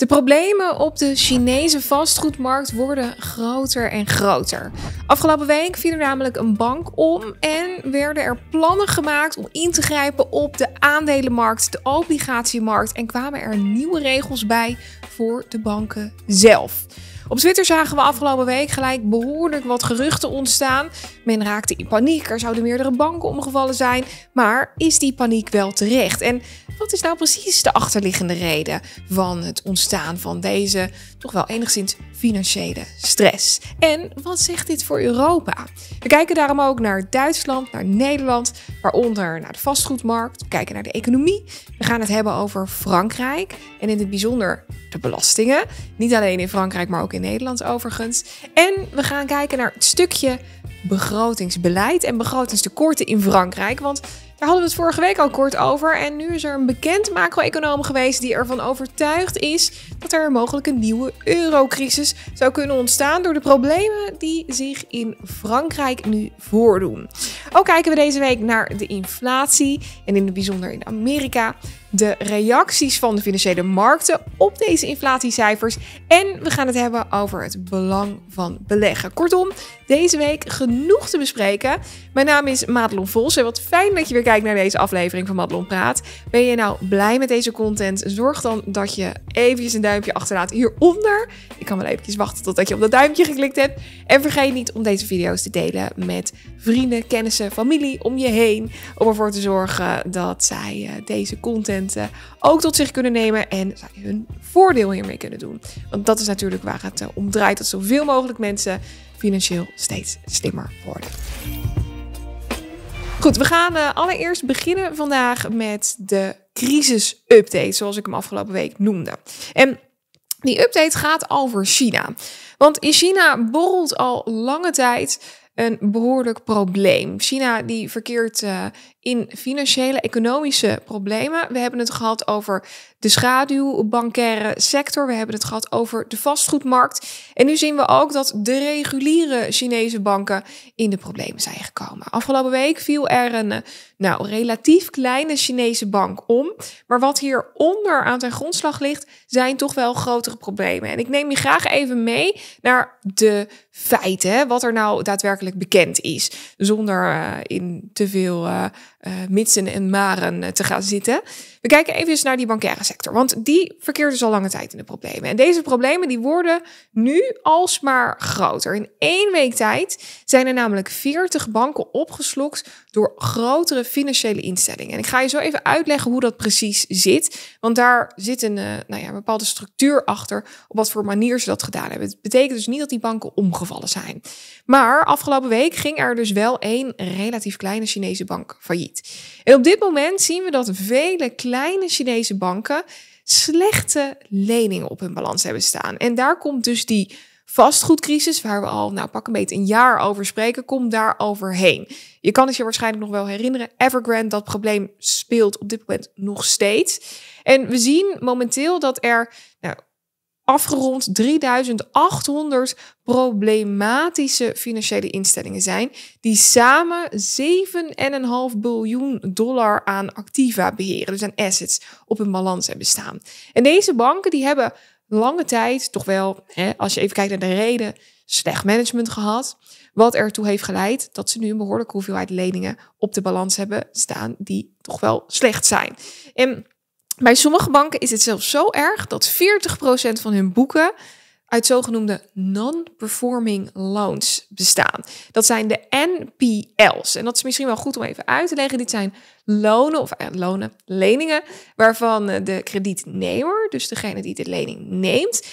De problemen op de Chinese vastgoedmarkt worden groter en groter. Afgelopen week viel er namelijk een bank om en werden er plannen gemaakt om in te grijpen op de aandelenmarkt, de obligatiemarkt en kwamen er nieuwe regels bij voor de banken zelf. Op Twitter zagen we afgelopen week gelijk behoorlijk wat geruchten ontstaan. Men raakte in paniek, er zouden meerdere banken omgevallen zijn. Maar is die paniek wel terecht? En wat is nou precies de achterliggende reden van het ontstaan van deze toch wel enigszins financiële stress? En wat zegt dit voor Europa? We kijken daarom ook naar Duitsland, naar Nederland, waaronder naar de vastgoedmarkt, we kijken naar de economie. We gaan het hebben over Frankrijk en in het bijzonder de belastingen. Niet alleen in Frankrijk, maar ook in in Nederland overigens. En we gaan kijken naar het stukje begrotingsbeleid en begrotingstekorten in Frankrijk. Want daar hadden we het vorige week al kort over. En nu is er een bekend macro-econoom geweest die ervan overtuigd is dat er mogelijk een nieuwe eurocrisis zou kunnen ontstaan door de problemen die zich in Frankrijk nu voordoen. Ook kijken we deze week naar de inflatie en in het bijzonder in Amerika de reacties van de financiële markten op deze inflatiecijfers. En we gaan het hebben over het belang van beleggen. Kortom, deze week genoeg te bespreken. Mijn naam is Madelon Vos en wat fijn dat je weer kijkt naar deze aflevering van Madelon Praat. Ben je nou blij met deze content? Zorg dan dat je eventjes een duimpje achterlaat hieronder. Ik kan wel eventjes wachten totdat je op dat duimpje geklikt hebt. En vergeet niet om deze video's te delen met vrienden, kennissen, familie om je heen. Om ervoor te zorgen dat zij eh, deze content ook tot zich kunnen nemen en zij hun voordeel hiermee kunnen doen. Want dat is natuurlijk waar het eh, om draait, dat zoveel mogelijk mensen financieel steeds slimmer worden. Goed, we gaan eh, allereerst beginnen vandaag met de crisis-update, zoals ik hem afgelopen week noemde. En die update gaat over China. Want in China borrelt al lange tijd een behoorlijk probleem. China die verkeert eh, in financiële, economische problemen. We hebben het gehad over de schaduwbankaire sector. We hebben het gehad over de vastgoedmarkt. En nu zien we ook dat de reguliere Chinese banken in de problemen zijn gekomen. Afgelopen week viel er een eh, nou, relatief kleine Chinese bank om. Maar wat hieronder aan ten grondslag ligt, zijn toch wel grotere problemen. En ik neem je graag even mee naar de feiten, wat er nou daadwerkelijk bekend is, zonder eh, in te veel eh, eh, mitsen en maren te gaan zitten. We kijken even naar die bankaire sector, want die verkeert dus al lange tijd in de problemen. En deze problemen die worden nu alsmaar groter. In één week tijd zijn er namelijk 40 banken opgeslokt door grotere financiële instellingen. En ik ga je zo even uitleggen hoe dat precies zit, want daar zit een, eh, nou ja, bepaalde structuur achter op wat voor manier ze dat gedaan hebben. Het betekent dus niet dat die banken omgevallen zijn. Maar afgelopen week ging er dus wel één relatief kleine Chinese bank failliet. En op dit moment zien we dat vele kleine kleine Chinese banken slechte leningen op hun balans hebben staan. En daar komt dus die vastgoedcrisis, waar we al nou, pak een beetje een jaar over spreken, komt daar overheen. Je kan het je waarschijnlijk nog wel herinneren. Evergrande, dat probleem speelt op dit moment nog steeds. En we zien momenteel dat er nou, afgerond 3800 problematische financiële instellingen zijn, die samen 7,5 biljoen dollar aan activa beheren, dus aan assets op hun balans hebben staan. En deze banken die hebben lange tijd, toch wel, hè, als je even kijkt naar de reden, slecht management gehad. Wat ertoe heeft geleid dat ze nu een behoorlijke hoeveelheid leningen op de balans hebben staan die toch wel slecht zijn. En bij sommige banken is het zelfs zo erg dat 40% van hun boeken uit zogenoemde non-performing loans bestaan. Dat zijn de NPL's. En dat is misschien wel goed om even uit te leggen. Dit zijn lonen of eh, lonen, leningen, waarvan eh, de kredietnemer, dus degene die de lening neemt,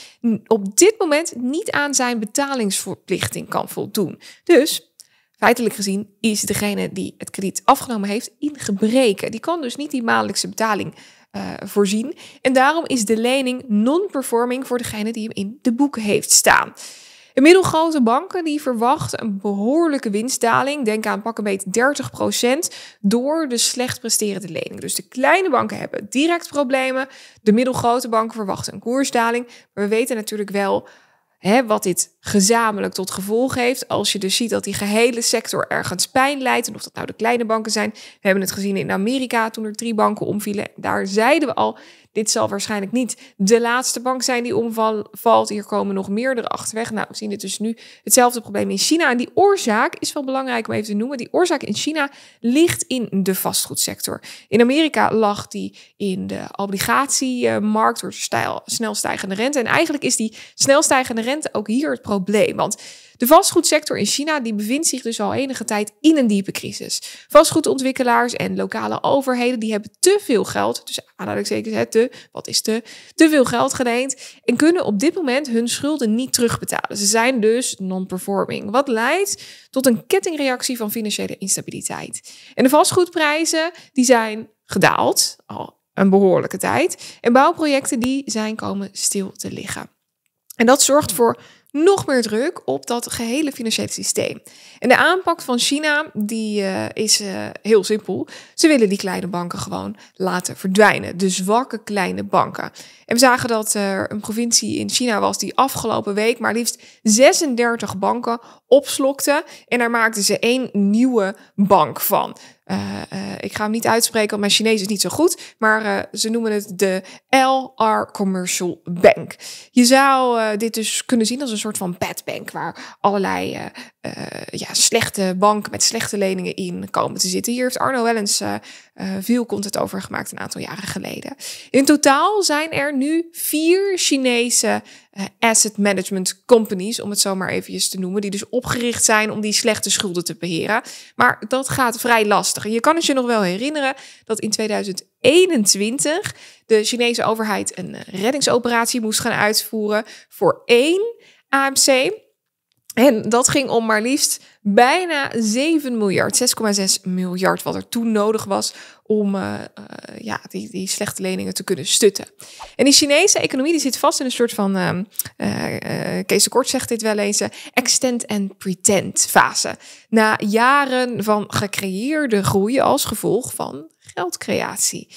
op dit moment niet aan zijn betalingsverplichting kan voldoen. Dus feitelijk gezien is degene die het krediet afgenomen heeft in gebreken. Die kan dus niet die maandelijkse betaling eh, voorzien. En daarom is de lening non-performing voor degene die hem in de boeken heeft staan. De middelgrote banken die verwachten een behoorlijke winstdaling, denk aan pak een beet 30%, door de slecht presterende lening. Dus de kleine banken hebben direct problemen, de middelgrote banken verwachten een koersdaling. Maar we weten natuurlijk wel Hè, wat dit gezamenlijk tot gevolg heeft. Als je dus ziet dat die gehele sector ergens pijn leidt. En of dat nou de kleine banken zijn. We hebben het gezien in Amerika toen er drie banken omvielen. Daar zeiden we al, dit zal waarschijnlijk niet de laatste bank zijn die omvalt. Hier komen nog meerdere achterweg. Nou, we zien het dus nu hetzelfde probleem in China. En die oorzaak is wel belangrijk om even te noemen. Die oorzaak in China ligt in de vastgoedsector. In Amerika lag die in de obligatiemarkt door de snel stijgende rente. En eigenlijk is die snel stijgende rente ook hier het probleem. Want de vastgoedsector in China die bevindt zich dus al enige tijd in een diepe crisis. Vastgoedontwikkelaars en lokale overheden die hebben te veel geld, dus aanhalingstekens hè, te, wat is te, te veel geld geleend en kunnen op dit moment hun schulden niet terugbetalen. Ze zijn dus non-performing, wat leidt tot een kettingreactie van financiële instabiliteit. En de vastgoedprijzen die zijn gedaald, al een behoorlijke tijd, en bouwprojecten die zijn komen stil te liggen. En dat zorgt voor nog meer druk op dat gehele financiële systeem. En de aanpak van China die, eh, is eh, heel simpel. Ze willen die kleine banken gewoon laten verdwijnen. De zwakke kleine banken. En we zagen dat er een provincie in China was die afgelopen week maar liefst 36 banken opslokte. En daar maakten ze één nieuwe bank van. Eh, eh, ik ga hem niet uitspreken, want mijn Chinees is niet zo goed. Maar eh, ze noemen het de LR Commercial Bank. Je zou dit dus kunnen zien als een soort van bad bank, waar allerlei ja, slechte banken met slechte leningen in komen te zitten. Hier heeft Arno wel eens eh, veel content over gemaakt een aantal jaren geleden. In totaal zijn er nu vier Chinese eh, asset management companies, om het zo maar even te noemen, die dus opgericht zijn om die slechte schulden te beheren. Maar dat gaat vrij lastig. En je kan het je nog wel herinneren dat in 2021 de Chinese overheid een eh, reddingsoperatie moest gaan uitvoeren voor één AMC. En dat ging om maar liefst bijna 7 miljard, 6,6 miljard, wat er toen nodig was om eh, eh, ja, die, die slechte leningen te kunnen stutten. En die Chinese economie die zit vast in een soort van, uh, Kees Kort zegt dit wel eens, extend and pretend fase. Na jaren van gecreëerde groei als gevolg van geldcreatie.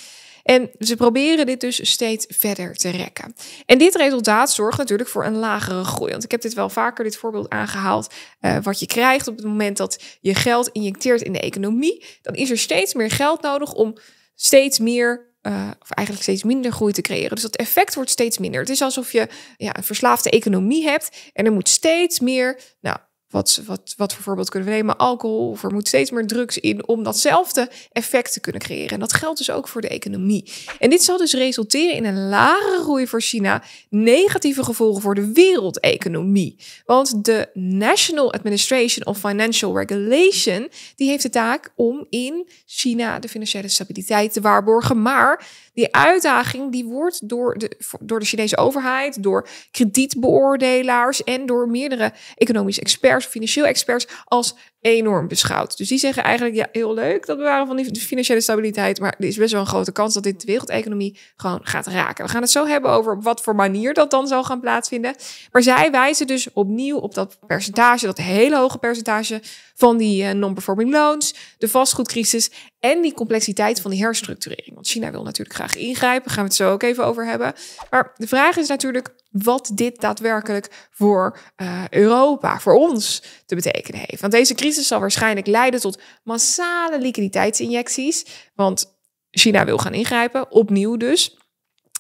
En ze proberen dit dus steeds verder te rekken. En dit resultaat zorgt natuurlijk voor een lagere groei. Want ik heb dit wel vaker, dit voorbeeld aangehaald. Eh, wat je krijgt op het moment dat je geld injecteert in de economie, dan is er steeds meer geld nodig om steeds meer eh, of eigenlijk steeds minder groei te creëren. Dus dat effect wordt steeds minder. Het is alsof je ja, een verslaafde economie hebt en er moet steeds meer nou, wat, wat, wat voor voorbeeld kunnen we nemen? Alcohol, of er moet steeds meer drugs in om datzelfde effect te kunnen creëren. En dat geldt dus ook voor de economie. En dit zal dus resulteren in een lagere groei voor China, negatieve gevolgen voor de wereldeconomie. Want de National Administration of Financial Regulation, die heeft de taak om in China de financiële stabiliteit te waarborgen. Maar die uitdaging die wordt door de, door de Chinese overheid, door kredietbeoordelaars en door meerdere economische experts of financieel experts, als enorm beschouwd. Dus die zeggen eigenlijk, ja, heel leuk dat we waren van die financiële stabiliteit, maar er is best wel een grote kans dat dit de wereldeconomie gewoon gaat raken. We gaan het zo hebben over wat voor manier dat dan zal gaan plaatsvinden. Maar zij wijzen dus opnieuw op dat percentage, dat hele hoge percentage van die eh, non-performing loans, de vastgoedcrisis en die complexiteit van die herstructurering. Want China wil natuurlijk graag ingrijpen, daar gaan we het zo ook even over hebben. Maar de vraag is natuurlijk wat dit daadwerkelijk voor eh, Europa, voor ons te betekenen heeft. Want deze crisis crisis zal waarschijnlijk leiden tot massale liquiditeitsinjecties, want China wil gaan ingrijpen, opnieuw dus.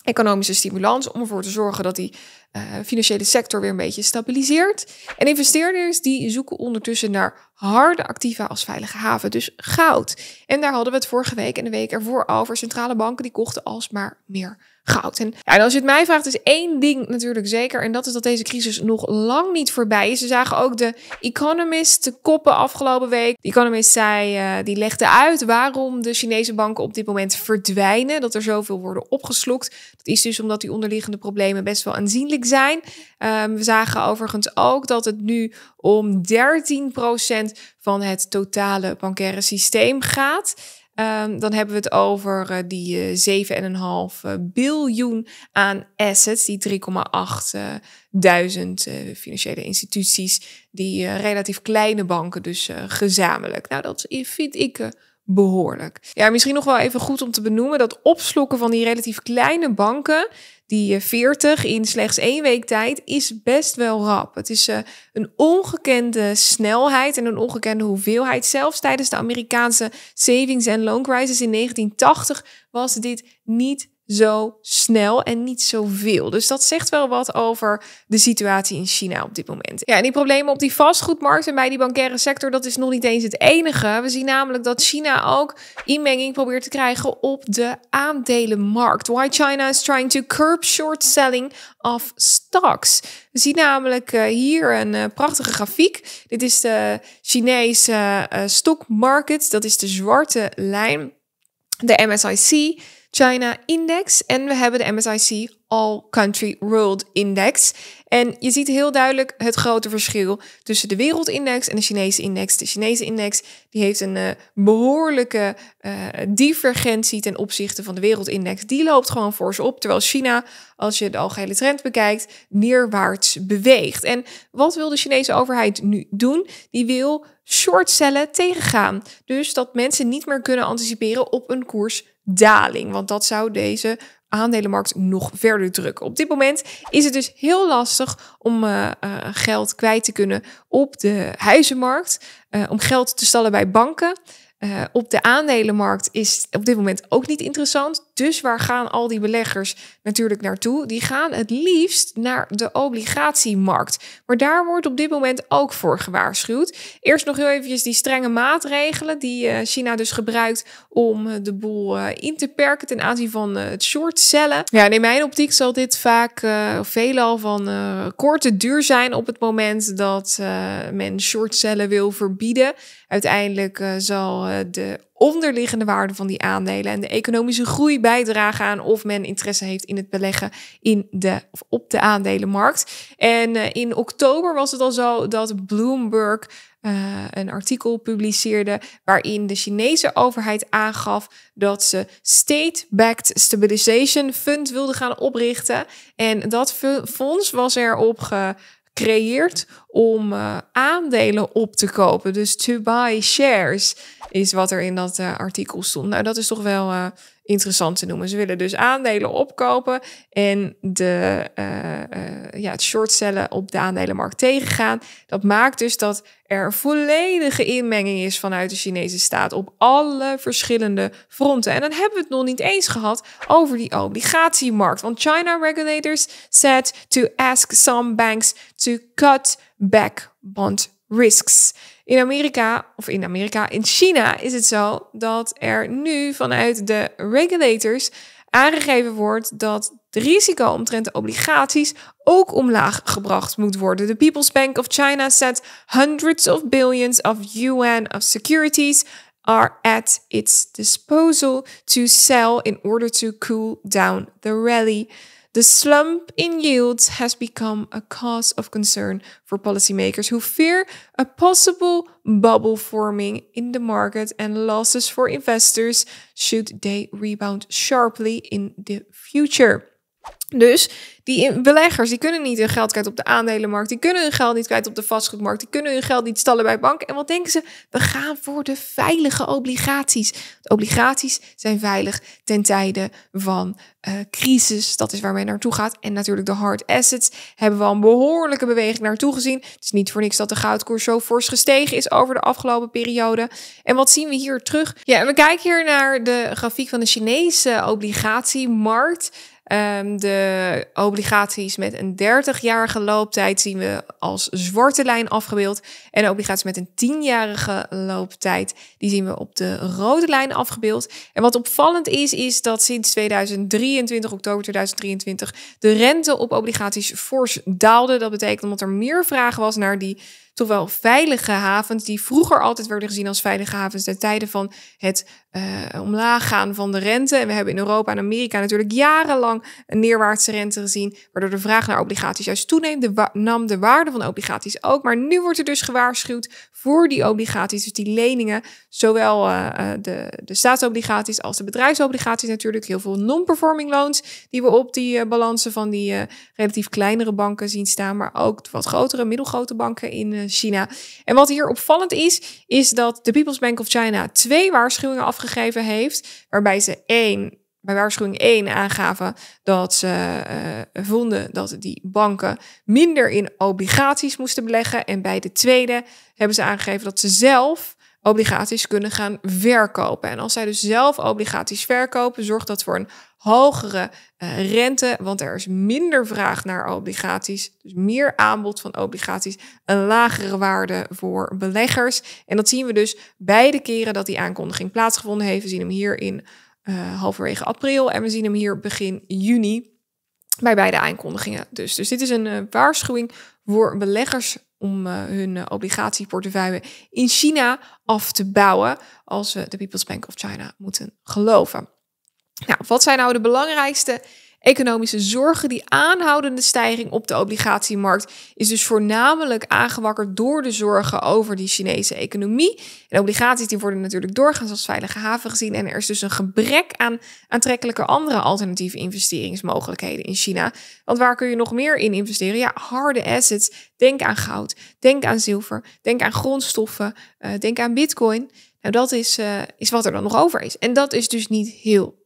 Economische stimulans om ervoor te zorgen dat die eh, financiële sector weer een beetje stabiliseert. En investeerders die zoeken ondertussen naar harde activa als veilige haven, dus goud. En daar hadden we het vorige week en de week ervoor over. Centrale banken die kochten alsmaar meer goud. En, en als je het mij vraagt, is één ding natuurlijk zeker. En dat is dat deze crisis nog lang niet voorbij is. We zagen ook de Economist te koppen afgelopen week. De Economist zei, eh, die legde uit waarom de Chinese banken op dit moment verdwijnen. Dat er zoveel worden opgeslokt. Dat is dus omdat die onderliggende problemen best wel aanzienlijk zijn. Ehm, we zagen overigens ook dat het nu om 13% van het totale bankaire systeem gaat. Ehm, dan hebben we het over uh, die 7,5 eh, eh, biljoen aan assets, die 3,8 duizend financiële instituties, die relatief kleine banken dus gezamenlijk. Nou, dat vind ik behoorlijk. Ja, misschien nog wel even goed om te benoemen dat opslokken van die relatief kleine banken, die 40 eh, in slechts één week tijd is best wel rap. Het is eh, een ongekende snelheid en een ongekende hoeveelheid. Zelfs tijdens de Amerikaanse savings- en crisis in 1980 was dit niet zo snel en niet zoveel. Dus dat zegt wel wat over de situatie in China op dit moment. Ja, en die problemen op die vastgoedmarkt en bij die bankaire sector, dat is nog niet eens het enige. We zien namelijk dat China ook inmenging probeert te krijgen op de aandelenmarkt. Why China is trying to curb short selling of stocks. We zien namelijk eh, hier een eh, prachtige grafiek. Dit is de Chinese eh, stock market. Dat is de zwarte lijn. De MSIC. China Index en we hebben de MSIC All Country World Index. En je ziet heel duidelijk het grote verschil tussen de wereldindex en de Chinese index. De Chinese index die heeft een eh, behoorlijke eh, divergentie ten opzichte van de wereldindex. Die loopt gewoon voor ze op, terwijl China, als je de algehele trend bekijkt, neerwaarts beweegt. En wat wil de Chinese overheid nu doen? Die wil shortcellen tegengaan. Dus dat mensen niet meer kunnen anticiperen op een koers daling. Want dat zou deze aandelenmarkt nog verder drukken. Op dit moment is het dus heel lastig om eh, eh, geld kwijt te kunnen op de huizenmarkt, eh, om geld te stallen bij banken. op de aandelenmarkt is op dit moment ook niet interessant. Dus waar gaan al die beleggers natuurlijk naartoe? Die gaan het liefst naar de obligatiemarkt. Maar daar wordt op dit moment ook voor gewaarschuwd. Eerst nog heel eventjes die strenge maatregelen die eh, China dus gebruikt om eh, de boel eh, in te perken ten aanzien van het short Ja, in mijn optiek zal dit vaak veelal van korte duur zijn op het moment dat men short wil verbieden. Uiteindelijk zal de onderliggende waarde van die aandelen en de economische groei bijdragen aan of men interesse heeft in het beleggen in de, of op de aandelenmarkt. En eh, in oktober was het al zo dat Bloomberg eh, een artikel publiceerde waarin de Chinese overheid aangaf dat ze State-Backed Stabilization Fund wilde gaan oprichten. En dat fonds was erop ge creëert om eh, aandelen op te kopen. Dus to buy shares is wat er in dat eh, artikel stond. Nou, dat is toch wel eh, interessant te noemen. Ze willen dus aandelen opkopen en de, uh, uh, ja, het shortcellen op de aandelenmarkt tegengaan. Dat maakt dus dat er volledige inmenging is vanuit de Chinese staat op alle verschillende fronten. En dan hebben we het nog niet eens gehad over die obligatiemarkt. Want China regulators said to ask some banks to cut back bond risks. In Amerika, of in Amerika, in China is het zo dat er nu vanuit de regulators aangegeven wordt dat het risico omtrent de obligaties ook omlaag gebracht moet worden. De People's Bank of China said hundreds of billions of yuan of securities are at its disposal to sell in order to cool down the rally. The slump in yields has become a cause of concern for policymakers who fear a possible bubble forming in the market and losses for investors should they rebound sharply in the future. Dus die beleggers die kunnen niet hun geld kwijt op de aandelenmarkt. Die kunnen hun geld niet kwijt op de vastgoedmarkt. Die kunnen hun geld niet stallen bij banken. En wat denken ze? We gaan voor de veilige obligaties. obligaties zijn veilig ten tijde van eh, crisis. Dat is waar men naartoe gaat. En natuurlijk de hard assets hebben we al een behoorlijke beweging naartoe gezien. Het is niet voor niks dat de goudkoers zo fors gestegen is over de afgelopen periode. En wat zien we hier terug? Ja, we kijken hier naar de grafiek van de Chinese obligatiemarkt. Ehm, de obligaties met een 30-jarige looptijd zien we als zwarte lijn afgebeeld. En de obligaties met een 10-jarige looptijd, die zien we op de rode lijn afgebeeld. En wat opvallend is, is dat sinds 2023, oktober 2023, de rente op obligaties fors daalde. Dat betekent omdat er meer vraag was naar die toch wel veilige havens, die vroeger altijd werden gezien als veilige havens ten tijden van het uh, omlaag gaan van de rente. En we hebben in Europa en Amerika natuurlijk jarenlang een neerwaartse rente gezien, waardoor de vraag naar obligaties juist toeneemt. nam de waarde van obligaties ook. Maar nu wordt er dus gewaarschuwd voor die obligaties, dus die leningen, zowel eh, eh, de, de staatsobligaties als de bedrijfsobligaties natuurlijk. Heel veel non-performing loans die we op die balansen van die relatief kleinere banken zien staan, maar ook wat grotere, middelgrote banken in China. En wat hier opvallend is, is dat de People's Bank of China twee waarschuwingen af gegeven heeft. Waarbij ze één, bij waarschuwing één aangaven dat ze eh, vonden dat die banken minder in obligaties moesten beleggen. En bij de tweede hebben ze aangegeven dat ze zelf obligaties kunnen gaan verkopen. En als zij dus zelf obligaties verkopen, zorgt dat voor een hogere eh, rente, want er is minder vraag naar obligaties, dus meer aanbod van obligaties, een lagere waarde voor beleggers. En dat zien we dus beide keren dat die aankondiging plaatsgevonden heeft. We zien hem hier in uh, halverwege april en we zien hem hier begin juni bij beide aankondigingen. Dus, dus dit is een eh, waarschuwing voor beleggers om hun uh, obligatieportefeuille in China af te bouwen, als we de People's Bank of China moeten geloven. Nou, wat zijn nou de belangrijkste economische zorgen? Die aanhoudende stijging op de obligatiemarkt is dus voornamelijk aangewakkerd door de zorgen over die Chinese economie. En obligaties die worden natuurlijk doorgaans als veilige haven gezien. En er is dus een gebrek aan aantrekkelijke andere alternatieve investeringsmogelijkheden in China. Want waar kun je nog meer in investeren? Ja, harde assets. Denk aan goud, denk aan zilver, denk aan grondstoffen, eh, denk aan bitcoin. Nou, dat is, eh, is wat er dan nog over is. En dat is dus niet heel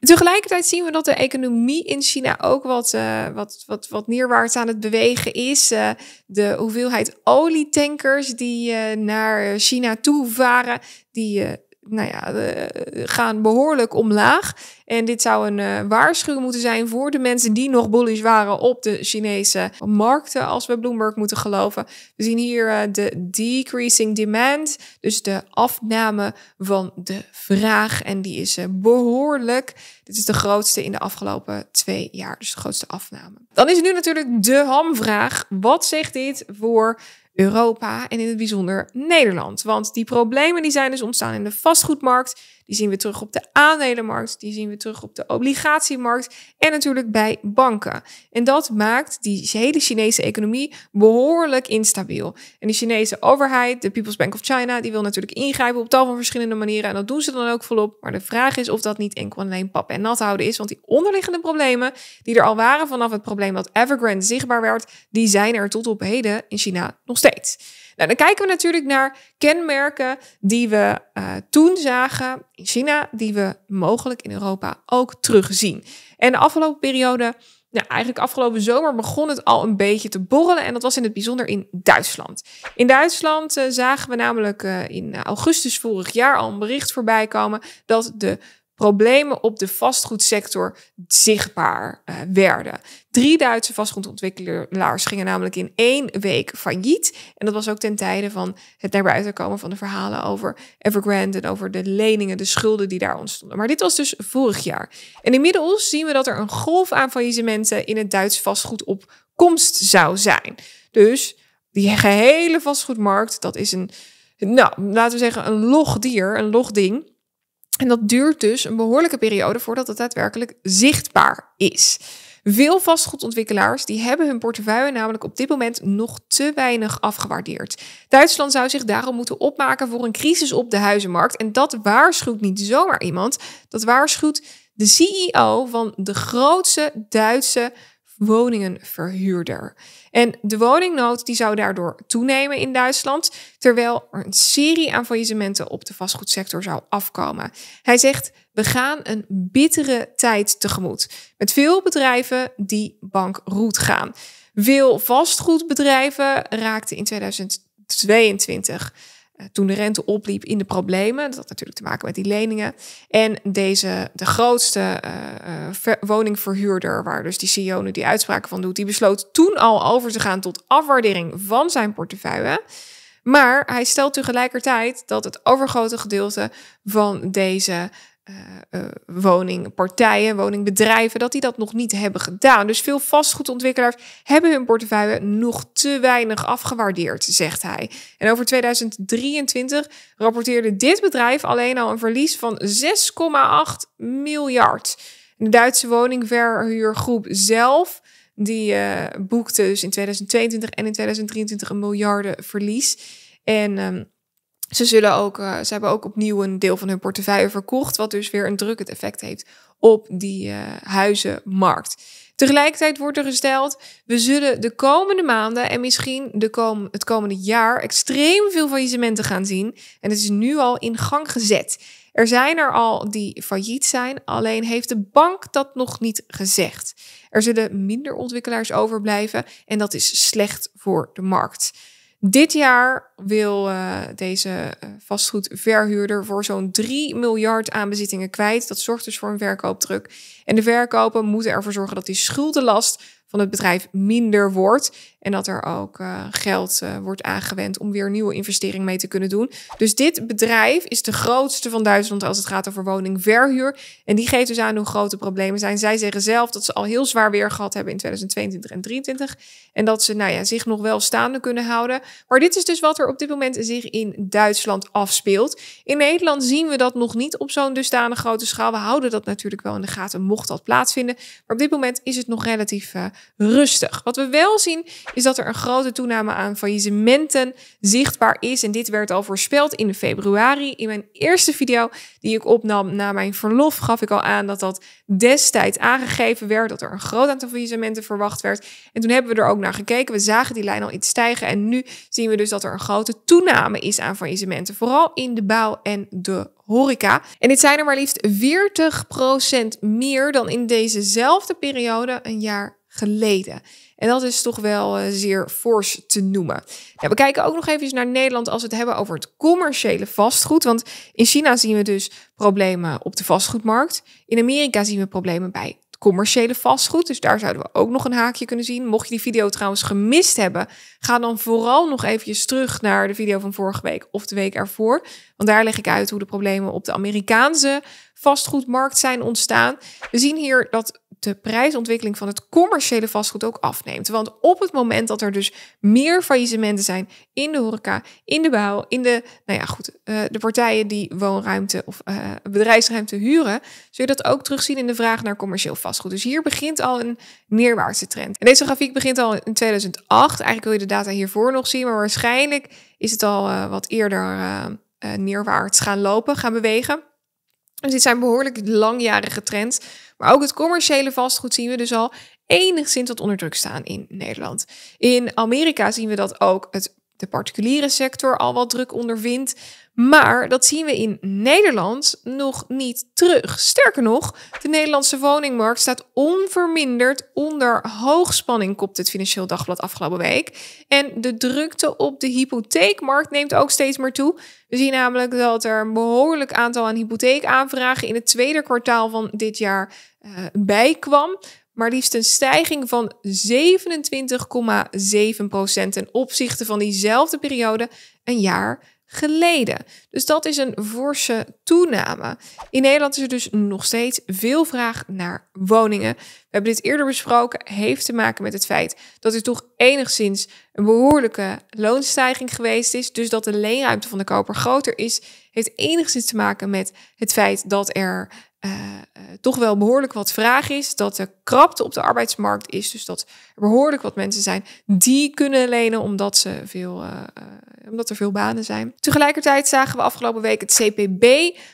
Tegelijkertijd zien we dat de economie in China ook wat, eh, wat, wat, wat neerwaarts aan het bewegen is. Eh, de hoeveelheid olietankers die eh, naar China toe varen, die nou ja, eh, gaan behoorlijk omlaag. En dit zou een eh, waarschuwing moeten zijn voor de mensen die nog bullish waren op de Chinese markten, als we Bloomberg moeten geloven. We zien hier eh, de decreasing demand, dus de afname van de vraag. En die is behoorlijk. Dit is de grootste in de afgelopen twee jaar, dus de grootste afname. Dan is nu natuurlijk de hamvraag. Wat zegt dit voor Europa en in het bijzonder Nederland. Want die problemen die zijn dus ontstaan in de vastgoedmarkt die zien we terug op de aandelenmarkt, die zien we terug op de obligatiemarkt en natuurlijk bij banken. En dat maakt die hele Chinese economie behoorlijk instabiel. En de Chinese overheid, de People's Bank of China, die wil natuurlijk ingrijpen op tal van verschillende manieren en dat doen ze dan ook volop. Maar de vraag is of dat niet enkel alleen pap en nat houden is, want die onderliggende problemen die er al waren vanaf het probleem dat Evergrande zichtbaar werd, die zijn er tot op heden in China nog steeds. Nou, dan kijken we natuurlijk naar kenmerken die we eh, toen zagen in China, die we mogelijk in Europa ook terugzien. En de afgelopen periode, nou, eigenlijk afgelopen zomer, begon het al een beetje te borrelen. En dat was in het bijzonder in Duitsland. In Duitsland eh, zagen we namelijk eh, in augustus vorig jaar al een bericht voorbij komen dat de problemen op de vastgoedsector zichtbaar eh, werden. Drie Duitse vastgoedontwikkelaars gingen namelijk in één week failliet. En dat was ook ten tijde van het naar buiten komen van de verhalen over Evergrande en over de leningen, de schulden die daar ontstonden. Maar dit was dus vorig jaar. En inmiddels zien we dat er een golf aan faillissementen in het Duits vastgoed op komst zou zijn. Dus die gehele vastgoedmarkt, dat is een, nou, laten we zeggen, een logdier, een logding. ding en dat duurt dus een behoorlijke periode voordat het daadwerkelijk zichtbaar is. Veel vastgoedontwikkelaars die hebben hun portefeuille namelijk op dit moment nog te weinig afgewaardeerd. Duitsland zou zich daarom moeten opmaken voor een crisis op de huizenmarkt. En dat waarschuwt niet zomaar iemand. Dat waarschuwt de CEO van de grootste Duitse woningenverhuurder. En de woningnood die zou daardoor toenemen in Duitsland, terwijl er een serie aan faillissementen op de vastgoedsector zou afkomen. Hij zegt: "We gaan een bittere tijd tegemoet met veel bedrijven die bankroet gaan." Veel vastgoedbedrijven raakten in 2022 toen de rente opliep in de problemen. Dat had natuurlijk te maken met die leningen. En deze, de grootste eh, eh, woningverhuurder, waar dus die CEO nu die uitspraken van doet, die besloot toen al over te gaan tot afwaardering van zijn portefeuille. Maar hij stelt tegelijkertijd dat het overgrote gedeelte van deze uh, woningpartijen, woningbedrijven, dat die dat nog niet hebben gedaan. Dus veel vastgoedontwikkelaars hebben hun portefeuille nog te weinig afgewaardeerd, zegt hij. En over 2023 rapporteerde dit bedrijf alleen al een verlies van 6,8 miljard. De Duitse woningverhuurgroep zelf die eh, boekte dus in 2022 en in 2023 een miljarden verlies. En um, ze, zullen ook, eh, ze hebben ook opnieuw een deel van hun portefeuille verkocht, wat dus weer een drukkend effect heeft op die eh, huizenmarkt. Tegelijkertijd wordt er gesteld, we zullen de komende maanden en misschien de kom het komende jaar extreem veel faillissementen gaan zien. En het is nu al in gang gezet. Er zijn er al die failliet zijn, alleen heeft de bank dat nog niet gezegd. Er zullen minder ontwikkelaars overblijven en dat is slecht voor de markt. Dit jaar wil eh, deze eh, vastgoedverhuurder voor zo'n 3 miljard aan bezittingen kwijt. Dat zorgt dus voor een verkoopdruk. En de verkopen moeten ervoor zorgen dat die schuldenlast het bedrijf minder wordt. En dat er ook eh, geld eh, wordt aangewend om weer nieuwe investering mee te kunnen doen. Dus dit bedrijf is de grootste van Duitsland als het gaat over woningverhuur. En die geeft dus aan hoe grote problemen zijn. Zij zeggen zelf dat ze al heel zwaar weer gehad hebben in 2022 en 2023. En dat ze nou ja, zich nog wel staande kunnen houden. Maar dit is dus wat er op dit moment zich in Duitsland afspeelt. In Nederland zien we dat nog niet op zo'n dusdanig grote schaal. We houden dat natuurlijk wel in de gaten, mocht dat plaatsvinden. Maar op dit moment is het nog relatief. Eh, rustig. Wat we wel zien is dat er een grote toename aan faillissementen zichtbaar is. En dit werd al voorspeld in februari. In mijn eerste video die ik opnam na mijn verlof gaf ik al aan dat dat destijds aangegeven werd. Dat er een groot aantal faillissementen verwacht werd. En toen hebben we er ook naar gekeken. We zagen die lijn al iets stijgen. En nu zien we dus dat er een grote toename is aan faillissementen. Vooral in de bouw en de horeca. En dit zijn er maar liefst 40% meer dan in dezezelfde periode een jaar geleden. En dat is toch wel eh, zeer fors te noemen. Nou, we kijken ook nog even naar Nederland als we het hebben over het commerciële vastgoed. Want in China zien we dus problemen op de vastgoedmarkt. In Amerika zien we problemen bij het commerciële vastgoed. Dus daar zouden we ook nog een haakje kunnen zien. Mocht je die video trouwens gemist hebben, ga dan vooral nog eventjes terug naar de video van vorige week of de week ervoor. Want daar leg ik uit hoe de problemen op de Amerikaanse vastgoedmarkt zijn ontstaan. We zien hier dat de prijsontwikkeling van het commerciële vastgoed ook afneemt. Want op het moment dat er dus meer faillissementen zijn in de horeca, in de bouw, in de, nou ja, goed, eh, de partijen die woonruimte of eh, bedrijfsruimte huren, zul je dat ook terugzien in de vraag naar commercieel vastgoed. Dus hier begint al een neerwaartse trend. En deze grafiek begint al in 2008. Eigenlijk wil je de data hiervoor nog zien, maar waarschijnlijk is het al eh, wat eerder eh, neerwaarts gaan lopen, gaan bewegen. Dus dit zijn behoorlijk langjarige trends. Maar ook het commerciële vastgoed zien we dus al enigszins wat onder druk staan in Nederland. In Amerika zien we dat ook het, de particuliere sector al wat druk ondervindt. Maar dat zien we in Nederland nog niet terug. Sterker nog, de Nederlandse woningmarkt staat onverminderd onder hoogspanning, kopt het Financieel Dagblad afgelopen week. En de drukte op de hypotheekmarkt neemt ook steeds meer toe. We zien namelijk dat er een behoorlijk aantal aan hypotheekaanvragen in het tweede kwartaal van dit jaar eh, bijkwam maar liefst een stijging van 27,7% ten opzichte van diezelfde periode een jaar geleden. Dus dat is een forse toename. In Nederland is er dus nog steeds veel vraag naar woningen. We hebben dit eerder besproken, heeft te maken met het feit dat er toch enigszins een behoorlijke loonstijging geweest is. Dus dat de leenruimte van de koper groter is, heeft enigszins te maken met het feit dat er eh, eh, toch wel behoorlijk wat vraag is, dat er krapte op de arbeidsmarkt is, dus dat er behoorlijk wat mensen zijn die kunnen lenen omdat, ze veel, eh, omdat er veel banen zijn. Tegelijkertijd zagen we afgelopen week het CPB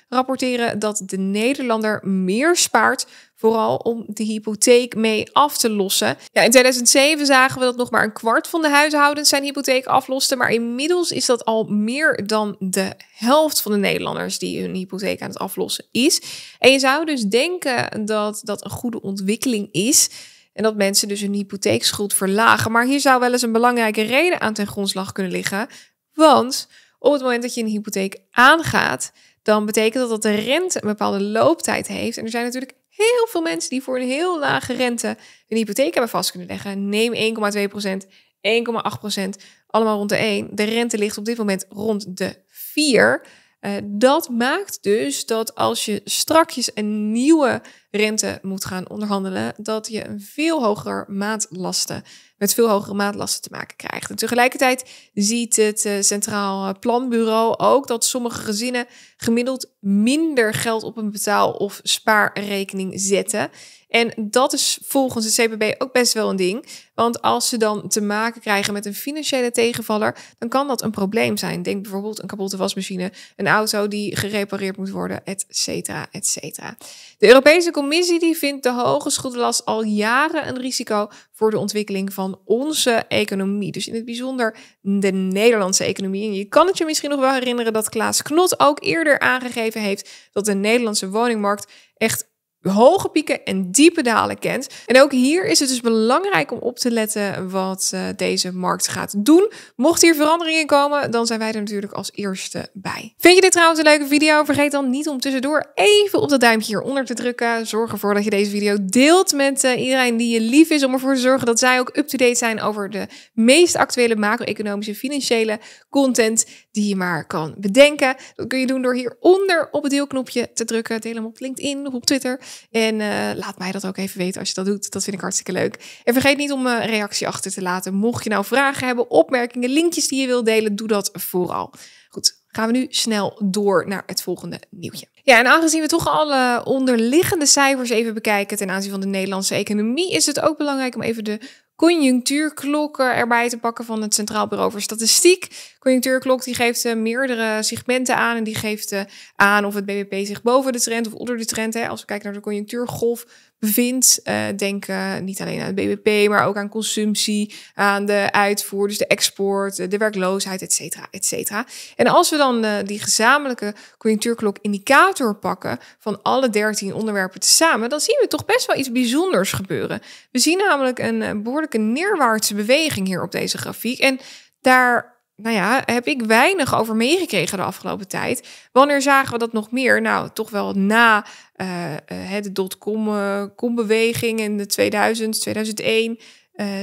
rapporteren dat de Nederlander meer spaart Vooral om de hypotheek mee af te lossen. Ja, in 2007 zagen we dat nog maar een kwart van de huishoudens zijn hypotheek afloste. Maar inmiddels is dat al meer dan de helft van de Nederlanders die hun hypotheek aan het aflossen is. En je zou dus denken dat dat een goede ontwikkeling is. En dat mensen dus hun hypotheekschuld verlagen. Maar hier zou wel eens een belangrijke reden aan ten grondslag kunnen liggen. Want op het moment dat je een hypotheek aangaat, dan betekent dat dat de rente een bepaalde looptijd heeft. En er zijn natuurlijk heel veel mensen die voor een heel lage rente een hypotheek hebben vast kunnen leggen. Neem 1,2%, 1,8%, allemaal rond de 1. De rente ligt op dit moment rond de 4. Eh, dat maakt dus dat als je strakjes een nieuwe rente moet gaan onderhandelen, dat je een veel hogere maatlasten, met veel hogere maatlasten te maken krijgt. En tegelijkertijd ziet het eh, Centraal Planbureau ook dat sommige gezinnen gemiddeld minder geld op een betaal- of spaarrekening zetten. En dat is volgens de CPB ook best wel een ding. Want als ze dan te maken krijgen met een financiële tegenvaller, dan kan dat een probleem zijn. Denk bijvoorbeeld een kapotte wasmachine, een auto die gerepareerd moet worden, et cetera, et cetera. De Europese commissie die vindt de hoge schuldlast al jaren een risico voor de ontwikkeling van onze economie. Dus in het bijzonder de Nederlandse economie. En je kan het je misschien nog wel herinneren dat Klaas Knot ook eerder aangegeven heeft dat de Nederlandse woningmarkt echt hoge pieken en diepe dalen kent. En ook hier is het dus belangrijk om op te letten wat eh, deze markt gaat doen. Mocht hier veranderingen komen, dan zijn wij er natuurlijk als eerste bij. Vind je dit trouwens een leuke video? Vergeet dan niet om tussendoor even op dat duimpje hieronder te drukken. Zorg ervoor dat je deze video deelt met eh, iedereen die je lief is. Om ervoor te zorgen dat zij ook up-to-date zijn over de meest actuele macro-economische financiële content die je maar kan bedenken. Dat kun je doen door hieronder op het deelknopje te drukken. Deel hem op LinkedIn of op Twitter. En eh, laat mij dat ook even weten als je dat doet. Dat vind ik hartstikke leuk. En vergeet niet om een eh, reactie achter te laten. Mocht je nou vragen hebben, opmerkingen, linkjes die je wilt delen, doe dat vooral. Goed, gaan we nu snel door naar het volgende nieuwtje. Ja, en aangezien we toch alle onderliggende cijfers even bekijken ten aanzien van de Nederlandse economie, is het ook belangrijk om even de conjunctuurklokken erbij te pakken van het Centraal Bureau voor Statistiek. Conjunctuurklok die geeft eh, meerdere segmenten aan en die geeft eh, aan of het BBP zich boven de trend of onder de trend, hè, als we kijken naar de conjunctuurgolf, vind. Uh, eh, eh, niet alleen aan het BBP, maar ook aan consumptie, aan de uitvoer, dus de export, eh, de werkloosheid, et cetera, et cetera. En als we dan die gezamenlijke conjunctuurklok indicator pakken van alle dertien onderwerpen tezamen, dan zien we toch best wel iets bijzonders gebeuren. We zien namelijk een behoorlijke neerwaartse beweging hier op deze grafiek. En daar nou ja, heb ik weinig over meegekregen de afgelopen tijd. Wanneer zagen we dat nog meer? Nou, toch wel na eh, eh, de dotcom-beweging eh, in de 2000, 2001.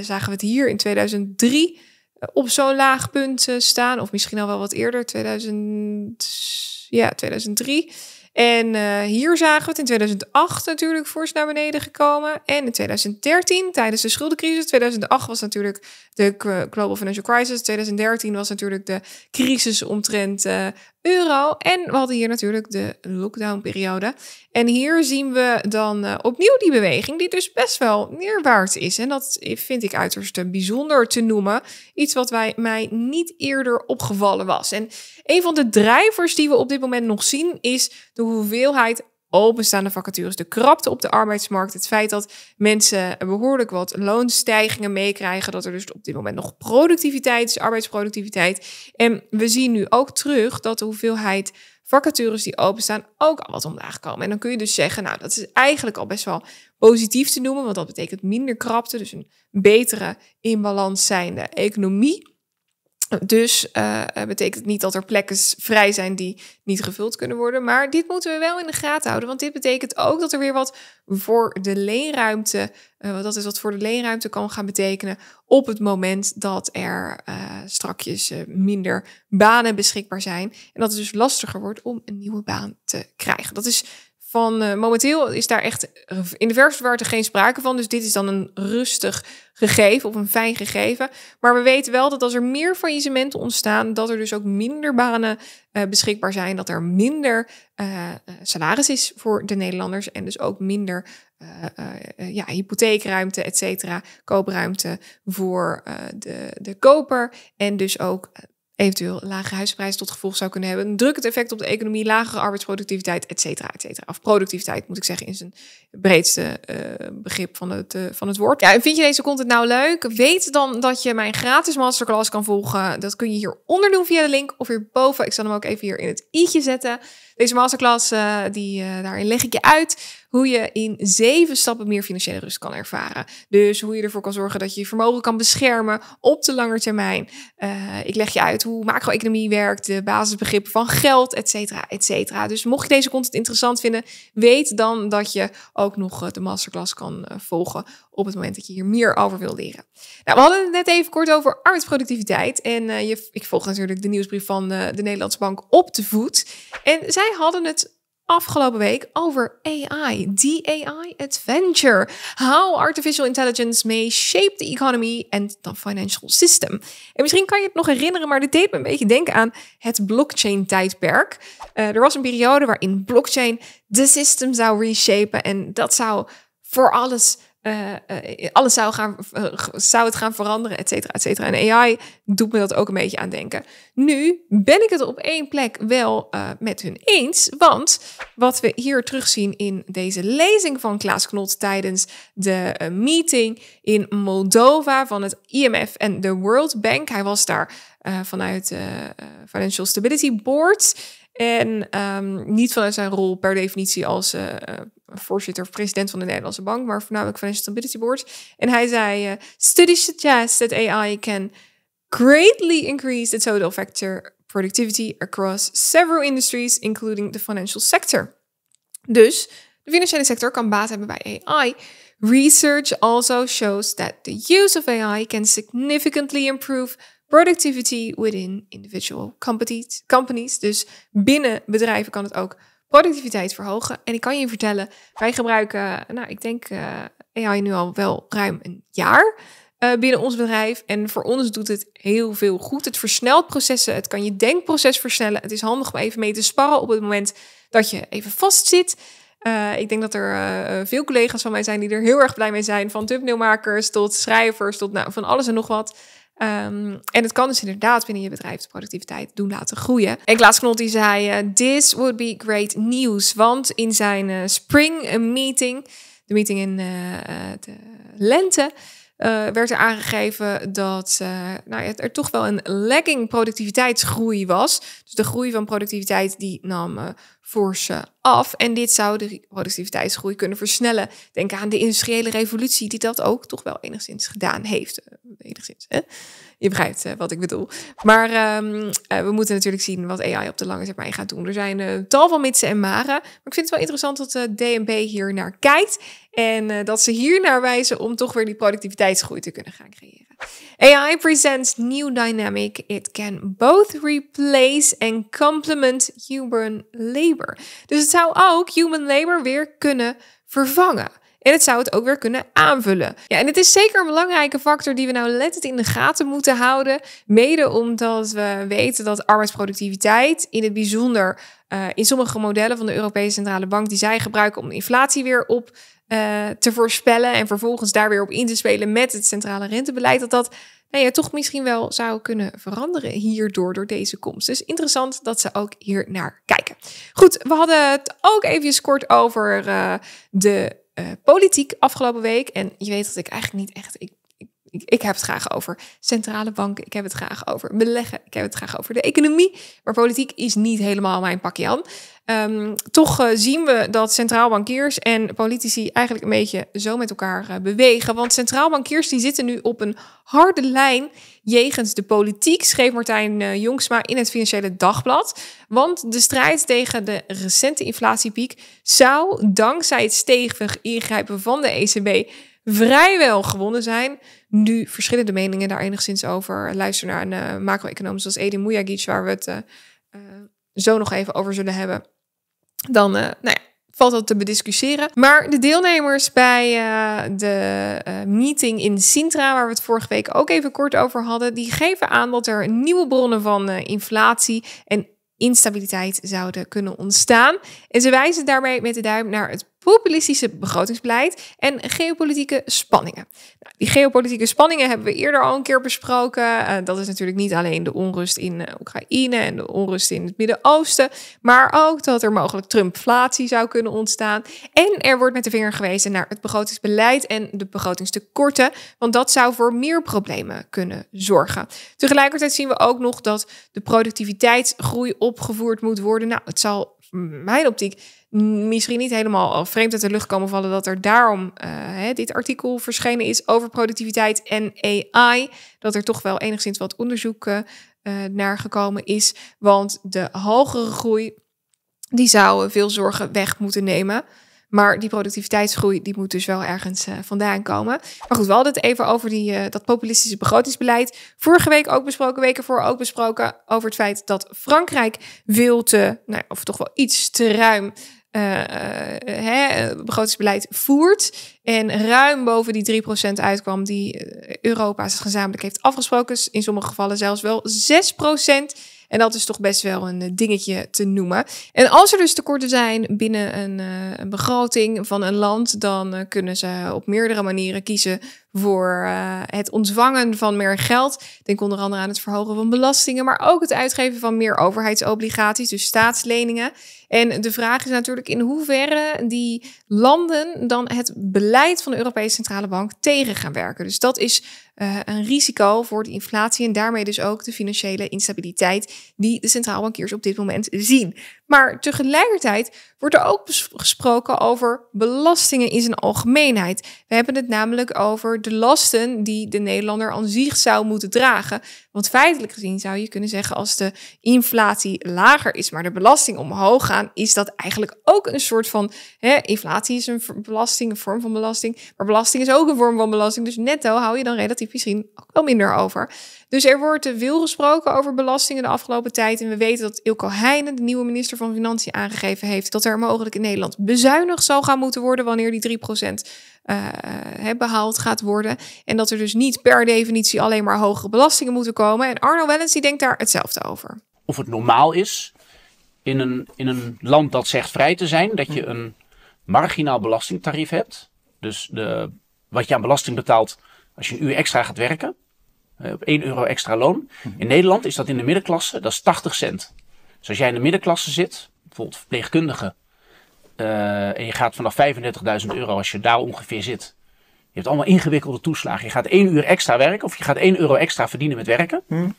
zagen we het hier in 2003 op zo'n laag punt staan. Of misschien al wel wat eerder, 2000, ja, 2003. En eh, hier zagen we het in 2008 natuurlijk fors naar beneden gekomen. En in 2013, tijdens de schuldencrisis. 2008 was natuurlijk de Global Financial Crisis. 2013 was natuurlijk de crisis omtrent eh, euro. En we hadden hier natuurlijk de lockdownperiode. En hier zien we dan eh, opnieuw die beweging, die dus best wel neerwaarts is. En dat vind ik uiterst bijzonder te noemen. Iets wat wij, mij niet eerder opgevallen was. En een van de drijvers die we op dit moment nog zien is de hoeveelheid openstaande vacatures, de krapte op de arbeidsmarkt, het feit dat mensen behoorlijk wat loonstijgingen meekrijgen, dat er dus op dit moment nog productiviteit is, arbeidsproductiviteit. En we zien nu ook terug dat de hoeveelheid vacatures die openstaan ook al wat omlaag komen. En dan kun je dus zeggen, nou, dat is eigenlijk al best wel positief te noemen, want dat betekent minder krapte, dus een betere in balans zijnde economie. Dus uh, betekent niet dat er plekken vrij zijn die niet gevuld kunnen worden. Maar dit moeten we wel in de gaten houden. Want dit betekent ook dat er weer wat voor de leenruimte. Eh, wat dat is wat voor de leenruimte kan gaan betekenen. Op het moment dat er uh, strakjes minder banen beschikbaar zijn. En dat het dus lastiger wordt om een nieuwe baan te krijgen. Dat is van eh, momenteel is daar echt in de werksvaart geen sprake van. Dus dit is dan een rustig gegeven of een fijn gegeven. Maar we weten wel dat als er meer faillissementen ontstaan, dat er dus ook minder banen eh, beschikbaar zijn, dat er minder eh, salaris is voor de Nederlanders en dus ook minder ja, hypotheekruimte, et cetera, koopruimte voor de, de koper en dus ook eventueel lage huisprijzen tot gevolg zou kunnen hebben. Een drukkend effect op de economie, lagere arbeidsproductiviteit, et cetera, et cetera. Of productiviteit, moet ik zeggen, in zijn breedste eh, begrip van het, eh, van het woord. Ja, en vind je deze content nou leuk? Weet dan dat je mijn gratis masterclass kan volgen. Dat kun je hieronder doen via de link of hierboven. Ik zal hem ook even hier in het i'tje zetten. Deze masterclass, eh, die, daarin leg ik je uit hoe je in zeven stappen meer financiële rust kan ervaren. Dus hoe je ervoor kan zorgen dat je je vermogen kan beschermen op de lange termijn. Eh, ik leg je uit hoe macro-economie werkt, de basisbegrippen van geld, et cetera, et cetera. Dus mocht je deze content interessant vinden, weet dan dat je ook nog eh, de masterclass kan eh, volgen op het moment dat je hier meer over wil leren. Nou, we hadden het net even kort over arbeidsproductiviteit. En uh, je, ik volg natuurlijk de nieuwsbrief van de Nederlandse Bank op de voet. En zij hadden het afgelopen week over AI, AI Adventure. How artificial intelligence may shape the economy and the financial system. En misschien kan je het nog herinneren, maar dit deed me een beetje denken aan het blockchain-tijdperk. Eh, er was een periode waarin blockchain de system zou reshapen en dat zou voor alles eh, eh, alles zou, gaan, eh, zou het gaan veranderen, et cetera, et cetera. En AI doet me dat ook een beetje aan denken. Nu ben ik het op één plek wel met hun eens, want wat we hier terugzien in deze lezing van Klaas Knot tijdens de meeting in Moldova van het IMF en de World Bank. Hij was daar vanuit Financial Stability Board en ehm, niet vanuit zijn rol per definitie als voorzitter of president van de Nederlandse Bank, maar voornamelijk Financial Stability Board. En hij zei: eh, Studies suggest that AI can greatly increase the total factor productivity across several industries, including the financial sector. Dus de financiële sector kan baat hebben bij AI. Research also shows that the use of AI can significantly improve productivity within individual companies. Dus binnen bedrijven kan het ook productiviteit verhogen. En ik kan je vertellen, wij gebruiken, nou, ik denk uh, eh, AI nu al wel ruim een jaar eh, binnen ons bedrijf. En voor ons doet het heel veel goed. Het versnelt processen, het kan je denkproces versnellen. Het is handig om even mee te sparren op het moment dat je even vastzit. Uh, ik denk dat er veel collega's van mij zijn die er heel erg blij mee zijn. Van thumbnailmakers tot schrijvers, tot nou, van alles en nog wat. Ehm, en het kan dus inderdaad binnen je bedrijf de productiviteit doen laten groeien. En Klaas Knot die zei, eh, this would be great news. Want in zijn uh, spring meeting, de meeting in eh, de lente, eh, werd er aangegeven dat eh, nou, er toch wel een lagging productiviteitsgroei was. Dus de groei van productiviteit die nam uh, eh, ze af. En dit zou de productiviteitsgroei kunnen versnellen. Denk aan de industriële revolutie, die dat ook toch wel enigszins gedaan heeft. enigszins, hè? Je begrijpt wat ik bedoel. Maar ehm, we moeten natuurlijk zien wat AI op de lange termijn gaat doen. Er zijn tal van mitsen en maren. Maar ik vind het wel interessant dat de DNB hier naar kijkt. En eh, dat ze hier naar wijzen om toch weer die productiviteitsgroei te kunnen gaan creëren. AI presents new dynamic. It can both replace and complement human labor. Dus het zou ook human labor weer kunnen vervangen. En het zou het ook weer kunnen aanvullen. Ja, en het is zeker een belangrijke factor die we nou lettend in de gaten moeten houden. Mede omdat we weten dat arbeidsproductiviteit, in het bijzonder eh, in sommige modellen van de Europese Centrale Bank die zij gebruiken om de inflatie weer op eh, te voorspellen en vervolgens daar weer op in te spelen met het centrale rentebeleid, dat dat nou ja, toch misschien wel zou kunnen veranderen hierdoor door deze komst. Dus interessant dat ze ook hier naar kijken. Goed, we hadden het ook even kort over eh, de eh, politiek afgelopen week. En je weet dat ik eigenlijk niet echt. Ik, heb het graag over centrale banken. Ik heb het graag over beleggen. Ik heb het graag over de economie. Maar politiek is niet helemaal mijn pakje aan. Ehm, toch eh, zien we dat centraal bankiers en politici eigenlijk een beetje zo met elkaar eh, bewegen. Want centraal bankiers die zitten nu op een harde lijn jegens de politiek, schreef Martijn uh, Jongsma in het Financiële Dagblad. Want de strijd tegen de recente inflatiepiek zou dankzij het stevig ingrijpen van de ECB vrijwel gewonnen zijn nu verschillende meningen daar enigszins over. Luister naar een uh, macro-econoom zoals Edin Mujagic, waar we het eh, eh, zo nog even over zullen hebben. Dan nou ja, valt dat te bediscussiëren. Maar de deelnemers bij de meeting in Sintra, waar we het vorige week ook even kort over hadden, die geven aan dat er nieuwe bronnen van inflatie en instabiliteit zouden kunnen ontstaan. En ze wijzen daarmee met de duim naar het populistische begrotingsbeleid en geopolitieke spanningen. Nou, die geopolitieke spanningen hebben we eerder al een keer besproken. Eh, dat is natuurlijk niet alleen de onrust in eh, Oekraïne en de onrust in het Midden-Oosten, maar ook dat er mogelijk Trumpflatie zou kunnen ontstaan. En er wordt met de vinger gewezen naar het begrotingsbeleid en de begrotingstekorten, want dat zou voor meer problemen kunnen zorgen. Tegelijkertijd zien we ook nog dat de productiviteitsgroei opgevoerd moet worden. Nou, het zal mijn optiek misschien niet helemaal eh, vreemd uit de lucht komen vallen dat er daarom eh, hè, dit artikel verschenen is over productiviteit en AI. Dat er toch wel enigszins wat onderzoek eh, naar gekomen is. Want de hogere groei, die zou veel zorgen weg moeten nemen. Maar die productiviteitsgroei die moet dus wel ergens eh, vandaan komen. Maar goed, we hadden het even over die, eh, dat populistische begrotingsbeleid. Vorige week ook besproken, weken voor ook besproken over het feit dat Frankrijk wil te, nou, of toch wel iets te ruim eh, hè, begrotingsbeleid voert. En ruim boven die 3% uitkwam die Europa gezamenlijk heeft afgesproken. Dus in sommige gevallen zelfs wel 6%. En dat is toch best wel een eh, dingetje te noemen. En als er dus tekorten zijn binnen een, eh, begroting van een land, dan eh, kunnen ze op meerdere manieren kiezen voor het ontvangen van meer geld. Denk onder andere aan het verhogen van belastingen, maar ook het uitgeven van meer overheidsobligaties, dus staatsleningen. En de vraag is natuurlijk in hoeverre die landen dan het beleid van de Europese Centrale Bank tegen gaan werken. Dus dat is eh, een risico voor de inflatie en daarmee dus ook de financiële instabiliteit die de centraalbankiers op dit moment zien. Maar tegelijkertijd wordt er ook gesproken over belastingen in zijn algemeenheid. We hebben het namelijk over de lasten die de Nederlander aan zich zou moeten dragen. Want feitelijk gezien zou je kunnen zeggen als de inflatie lager is, maar de belasting omhoog gaat, is dat eigenlijk ook een soort van hè, inflatie is een belasting, een vorm van belasting, maar belasting is ook een vorm van belasting. Dus netto hou je dan relatief misschien ook wel minder over. Dus er wordt veel gesproken over belastingen de afgelopen tijd. En we weten dat Ilko Heijnen, de nieuwe minister van Financiën, aangegeven heeft dat er mogelijk in Nederland bezuinigd zal gaan moeten worden wanneer die 3% uh, eh, behaald gaat worden. En dat er dus niet per definitie alleen maar hogere belastingen moeten komen. En Arno Wellens die denkt daar hetzelfde over. Of het normaal is in een, in een land dat zegt vrij te zijn, dat je een marginaal belastingtarief hebt. Dus de, wat je aan belasting betaalt als je een uur extra gaat werken. Eh, op 1 euro extra loon. Mhm. In Nederland is dat in de middenklasse, dat is 80 cent. Dus als jij in de middenklasse zit, bijvoorbeeld verpleegkundige, uh, en je gaat vanaf 35.000 euro, als je daar ongeveer zit, je hebt allemaal ingewikkelde toeslagen. Je gaat 1 uur extra werken of je gaat 1 euro extra verdienen met werken. Mhm.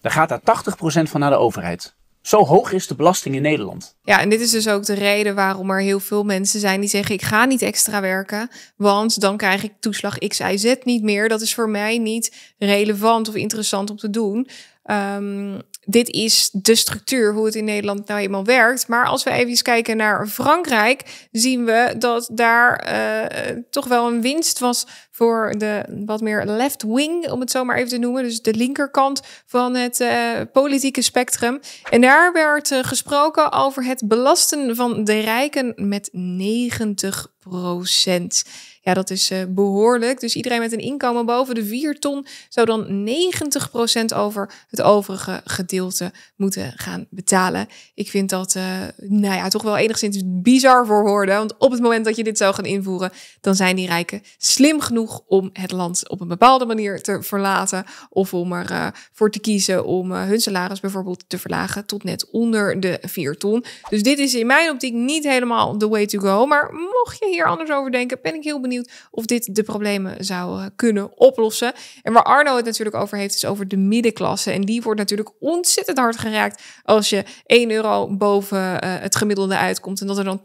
Dan gaat daar 80% van naar de overheid. Zo hoog is de belasting in Nederland. Ja, en dit is dus ook de reden waarom er heel veel mensen zijn die zeggen: ik ga niet extra werken, want dan krijg ik toeslag X, Y, Z niet meer. Dat is voor mij niet relevant of interessant om te doen. Um, dit is de structuur, hoe het in Nederland nou eenmaal werkt. Maar als we even kijken naar Frankrijk, zien we dat daar eh, toch wel een winst was voor de wat meer left wing, om het zo maar even te noemen. Dus de linkerkant van het eh, politieke spectrum. En daar werd eh, gesproken over het belasten van de rijken met 90 procent. Ja, dat is eh, behoorlijk. Dus iedereen met een inkomen boven de 4 ton zou dan 90% over het overige gedeelte moeten gaan betalen. Ik vind dat eh, nou ja, toch wel enigszins bizar voor woorden. Want op het moment dat je dit zou gaan invoeren, dan zijn die rijken slim genoeg om het land op een bepaalde manier te verlaten. Of om ervoor eh, voor te kiezen om hun salaris bijvoorbeeld te verlagen tot net onder de 4 ton. Dus dit is in mijn optiek niet helemaal the way to go. Maar mocht je hier anders over denken, ben ik heel benieuwd of dit de problemen zou eh, kunnen oplossen. En waar Arno het natuurlijk over heeft, is over de middenklasse. En die wordt natuurlijk ontzettend hard geraakt als je 1 euro boven eh, het gemiddelde uitkomt. En dat er dan 80%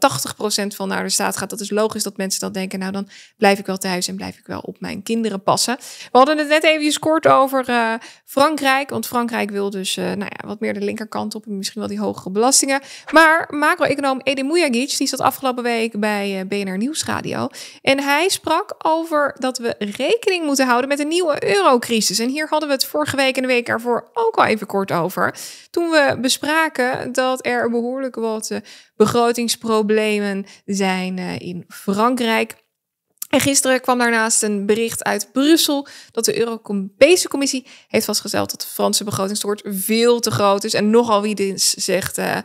van naar de staat gaat. Dat is logisch dat mensen dat denken. Nou, dan blijf ik wel thuis en blijf ik wel op mijn kinderen passen. We hadden het net even kort over eh, Frankrijk. Want Frankrijk wil dus nou ja, wat meer de linkerkant op. En misschien wel die hogere belastingen. Maar macro-econoom Edin die zat afgelopen week bij BNR Nieuwsradio. En hij hij sprak over dat we rekening moeten houden met een nieuwe eurocrisis. En hier hadden we het vorige week en de week ervoor ook al even kort over. Toen we bespraken dat er behoorlijk wat eh, begrotingsproblemen zijn eh, in Frankrijk. En gisteren kwam daarnaast een bericht uit Brussel dat de Europese Commissie heeft vastgesteld dat de Franse begrotingstekort veel te groot is. En nogal wie dit zegt uh,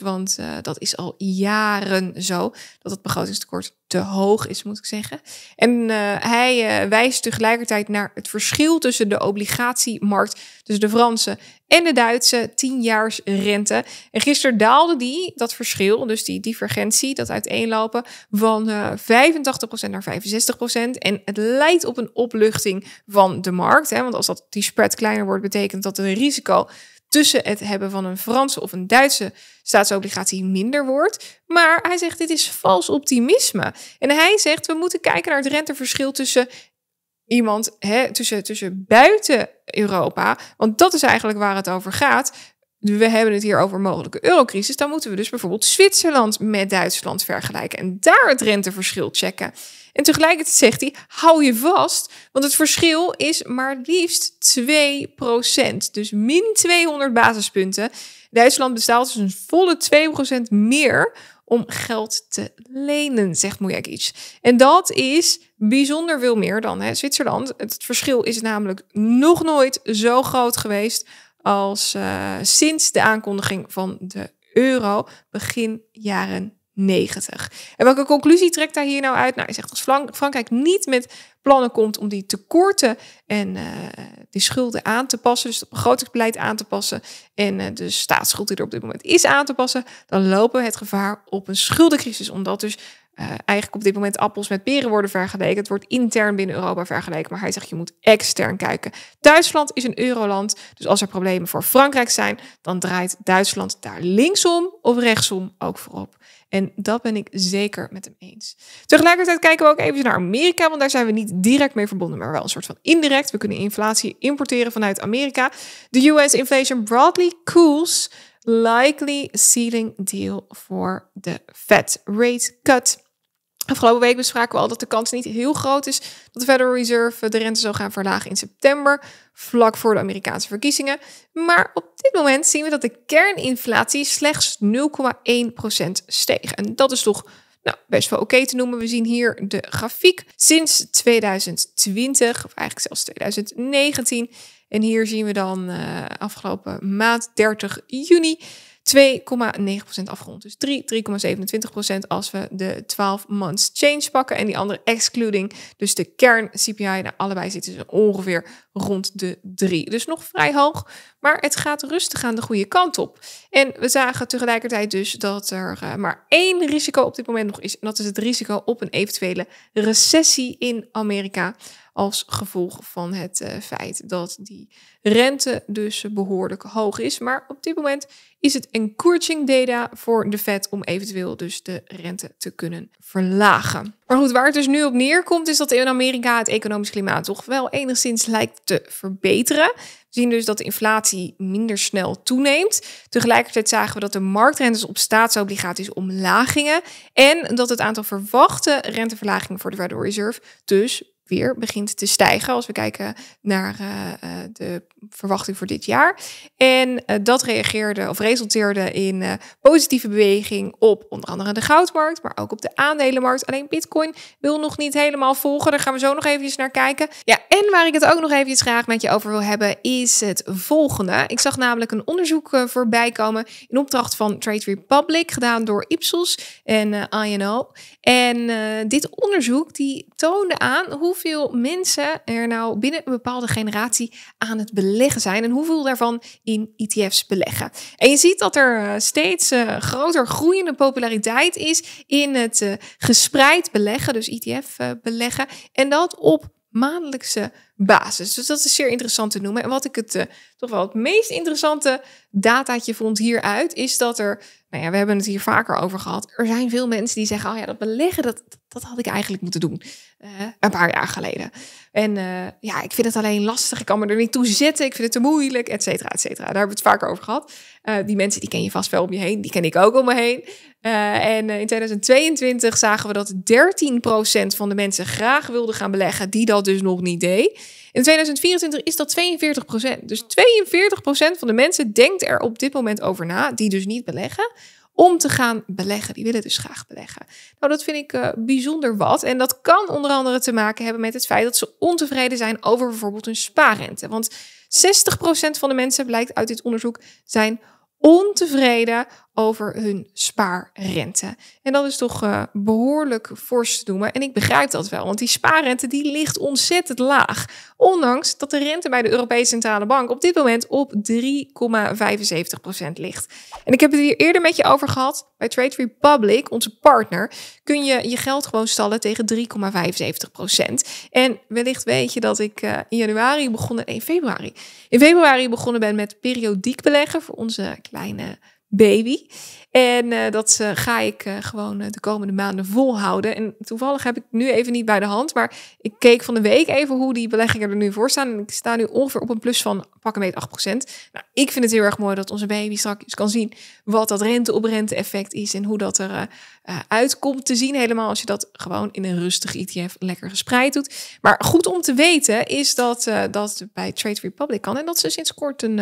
want dat is al jaren zo dat het begrotingstekort te hoog is, moet ik zeggen. En eh, hij eh, wijst tegelijkertijd naar het verschil tussen de obligatiemarkt, dus de Franse en de Duitse tienjaarsrente. En gisteren daalde die, dat verschil, dus die divergentie, dat uiteenlopen, van uh, eh, 85% naar 65%. En het leidt op een opluchting van de markt. Hè, want als dat, die spread kleiner wordt, betekent dat een risico tussen het hebben van een Franse of een Duitse staatsobligatie minder wordt. Maar hij zegt dit is vals optimisme. En hij zegt we moeten kijken naar het renteverschil tussen iemand hè, tussen, tussen buiten Europa. Want dat is eigenlijk waar het over gaat we hebben het hier over mogelijke eurocrisis, dan moeten we dus bijvoorbeeld Zwitserland met Duitsland vergelijken en daar het renteverschil checken. En tegelijkertijd zegt hij: hou je vast, want het verschil is maar liefst 2%. Dus min 200 basispunten. Duitsland betaalt dus een volle 2% meer om geld te lenen, zegt iets. En dat is bijzonder veel meer dan hè, Zwitserland. Het verschil is namelijk nog nooit zo groot geweest als eh, sinds de aankondiging van de euro begin jaren 90. En welke conclusie trekt daar hier nou uit? Nou, hij zegt als Frankrijk niet met plannen komt om die tekorten en eh, die schulden aan te passen, dus het begrotingsbeleid aan te passen en uh, de staatsschuld die er op dit moment is aan te passen, dan lopen we het gevaar op een schuldencrisis, omdat dus eh, eigenlijk op dit moment appels met peren worden vergeleken. Het wordt intern binnen Europa vergeleken, maar hij zegt je moet extern kijken. Duitsland is een euroland, dus als er problemen voor Frankrijk zijn, dan draait Duitsland daar linksom of rechtsom ook voorop. En dat ben ik zeker met hem eens. Tegelijkertijd kijken we ook even naar Amerika, want daar zijn we niet direct mee verbonden, maar wel een soort van indirect. We kunnen inflatie importeren vanuit Amerika. De US inflation broadly cools likely ceiling deal for de Fed rate cut. Afgelopen week bespraken we al dat de kans niet heel groot is dat de Federal Reserve de rente zal gaan verlagen in september, vlak voor de Amerikaanse verkiezingen. Maar op dit moment zien we dat de kerninflatie slechts 0,1% steeg. En dat is toch nou, best wel oké te noemen. We zien hier de grafiek sinds 2020, of eigenlijk zelfs 2019. En hier zien we dan eh, afgelopen maand 30 juni 2,9% afgerond. Dus 3, 3,27% als we de 12 months change pakken. En die andere excluding, dus de kern CPI. Nou, allebei zitten ze ongeveer rond de 3. Dus nog vrij hoog. Maar het gaat rustig aan de goede kant op. En we zagen tegelijkertijd dus dat er eh, maar één risico op dit moment nog is. En dat is het risico op een eventuele recessie in Amerika als gevolg van het eh, feit dat die rente dus behoorlijk hoog is. Maar op dit moment is het encouraging data voor de Fed om eventueel dus de rente te kunnen verlagen. Maar goed, waar het dus nu op neerkomt is dat in Amerika het economisch klimaat toch wel enigszins lijkt te verbeteren. We zien dus dat de inflatie minder snel toeneemt. Tegelijkertijd zagen we dat de marktrentes op staatsobligaties omlaag gingen en dat het aantal verwachte renteverlagingen voor de Federal Reserve dus weer begint te stijgen als we kijken naar eh, eh, de verwachting voor dit jaar. En eh, dat reageerde of resulteerde in positieve beweging op onder andere de goudmarkt, maar ook op de aandelenmarkt. Alleen Bitcoin wil nog niet helemaal volgen. Daar gaan we zo nog eventjes naar kijken. Ja, en waar ik het ook nog eventjes graag met je over wil hebben is het volgende. Ik zag namelijk een onderzoek voorbij komen in opdracht van Trade Republic gedaan door Ipsos en INO. En dit onderzoek die toonde aan hoe hoeveel mensen er nou binnen een bepaalde generatie aan het beleggen zijn en hoeveel daarvan in ETF's beleggen. En je ziet dat er eh, steeds eh, groter groeiende populariteit is in het eh, gespreid beleggen, dus ETF-beleggen. en dat op maandelijkse basis. Dus dat is zeer interessant te noemen. En wat ik het eh, toch wel het meest interessante dataatje vond hieruit, is dat er, nou ja, we hebben het hier vaker over gehad. Er zijn veel mensen die zeggen, oh ja, dat beleggen, dat, dat had ik eigenlijk moeten doen. Eh, een paar jaar geleden. En eh, ja, ik vind het alleen lastig. Ik kan me er niet toe zetten. Ik vind het te moeilijk, et cetera, et cetera. Daar hebben we het vaker over gehad. die mensen, die ken je vast wel om je heen. Die ken ik ook om me heen. Eh, en eh, in 2022 zagen we dat 13% van de mensen graag wilden gaan beleggen, die dat dus nog niet deed. In 2024 is dat 42%. Dus 42% van de mensen denkt er op dit moment over na, die dus niet beleggen, om te gaan beleggen. Die willen dus graag beleggen. Nou, dat vind ik eh, bijzonder wat. En dat kan onder andere te maken hebben met het feit dat ze ontevreden zijn over bijvoorbeeld hun spaarrente. Want 60% van de mensen, blijkt uit dit onderzoek, zijn ontevreden over hun spaarrente. En dat is toch eh, behoorlijk fors te noemen. En ik begrijp dat wel, want die spaarrente die ligt ontzettend laag. Ondanks dat de rente bij de Europese Centrale Bank op dit moment op 3,75% ligt. En ik heb het hier eerder met je over gehad. Bij Trade Republic, onze partner, kun je je geld gewoon stallen tegen 3,75%. En wellicht weet je dat ik eh, in januari begonnen, in februari. In februari begonnen ben met periodiek beleggen voor onze kleine baby. En eh, dat eh, ga ik eh, gewoon de komende maanden volhouden. En toevallig heb ik nu even niet bij de hand. Maar ik keek van de week even hoe die beleggingen er nu voor staan. En ik sta nu ongeveer op een plus van pak een beetje 8%. Nou, ik vind het heel erg mooi dat onze baby straks kan zien wat dat rente-op-rente effect is. En hoe dat er uitkomt te zien. Helemaal als je dat gewoon in een rustig ETF lekker gespreid doet. Maar goed om te weten is dat dat bij Trade Republic kan. En dat ze sinds kort een,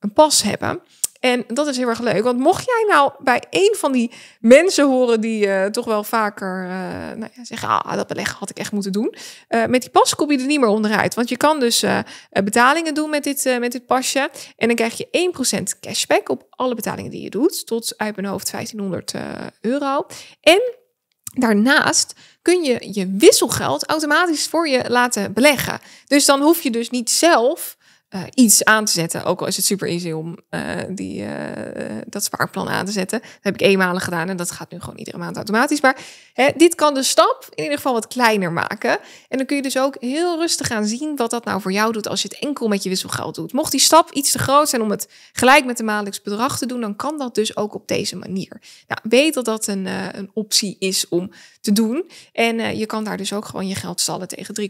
een pas hebben. En dat is heel erg leuk. Want mocht jij nou bij een van die mensen horen die eh, toch wel vaker eh, nou ja, zeggen: ah, dat beleggen had ik echt moeten doen. Eh, met die pas kom je er niet meer onderuit. Want je kan dus betalingen doen met dit, met dit pasje. En dan krijg je 1% cashback op alle betalingen die je doet. Tot uit mijn hoofd 1500 euro. En daarnaast kun je je wisselgeld automatisch voor je laten beleggen. Dus dan hoef je dus niet zelf eh, iets aan te zetten. Ook al is het super easy om eh, die, eh, dat spaarplan aan te zetten. Dat heb ik eenmalig gedaan en dat gaat nu gewoon iedere maand automatisch. Maar hè, dit kan de stap in ieder geval wat kleiner maken. En dan kun je dus ook heel rustig gaan zien wat dat nou voor jou doet als je het enkel met je wisselgeld doet. Mocht die stap iets te groot zijn om het gelijk met de maandelijks bedrag te doen, dan kan dat dus ook op deze manier. Nou, weet dat dat een, een optie is om te doen. En je kan daar dus ook gewoon je geld stallen tegen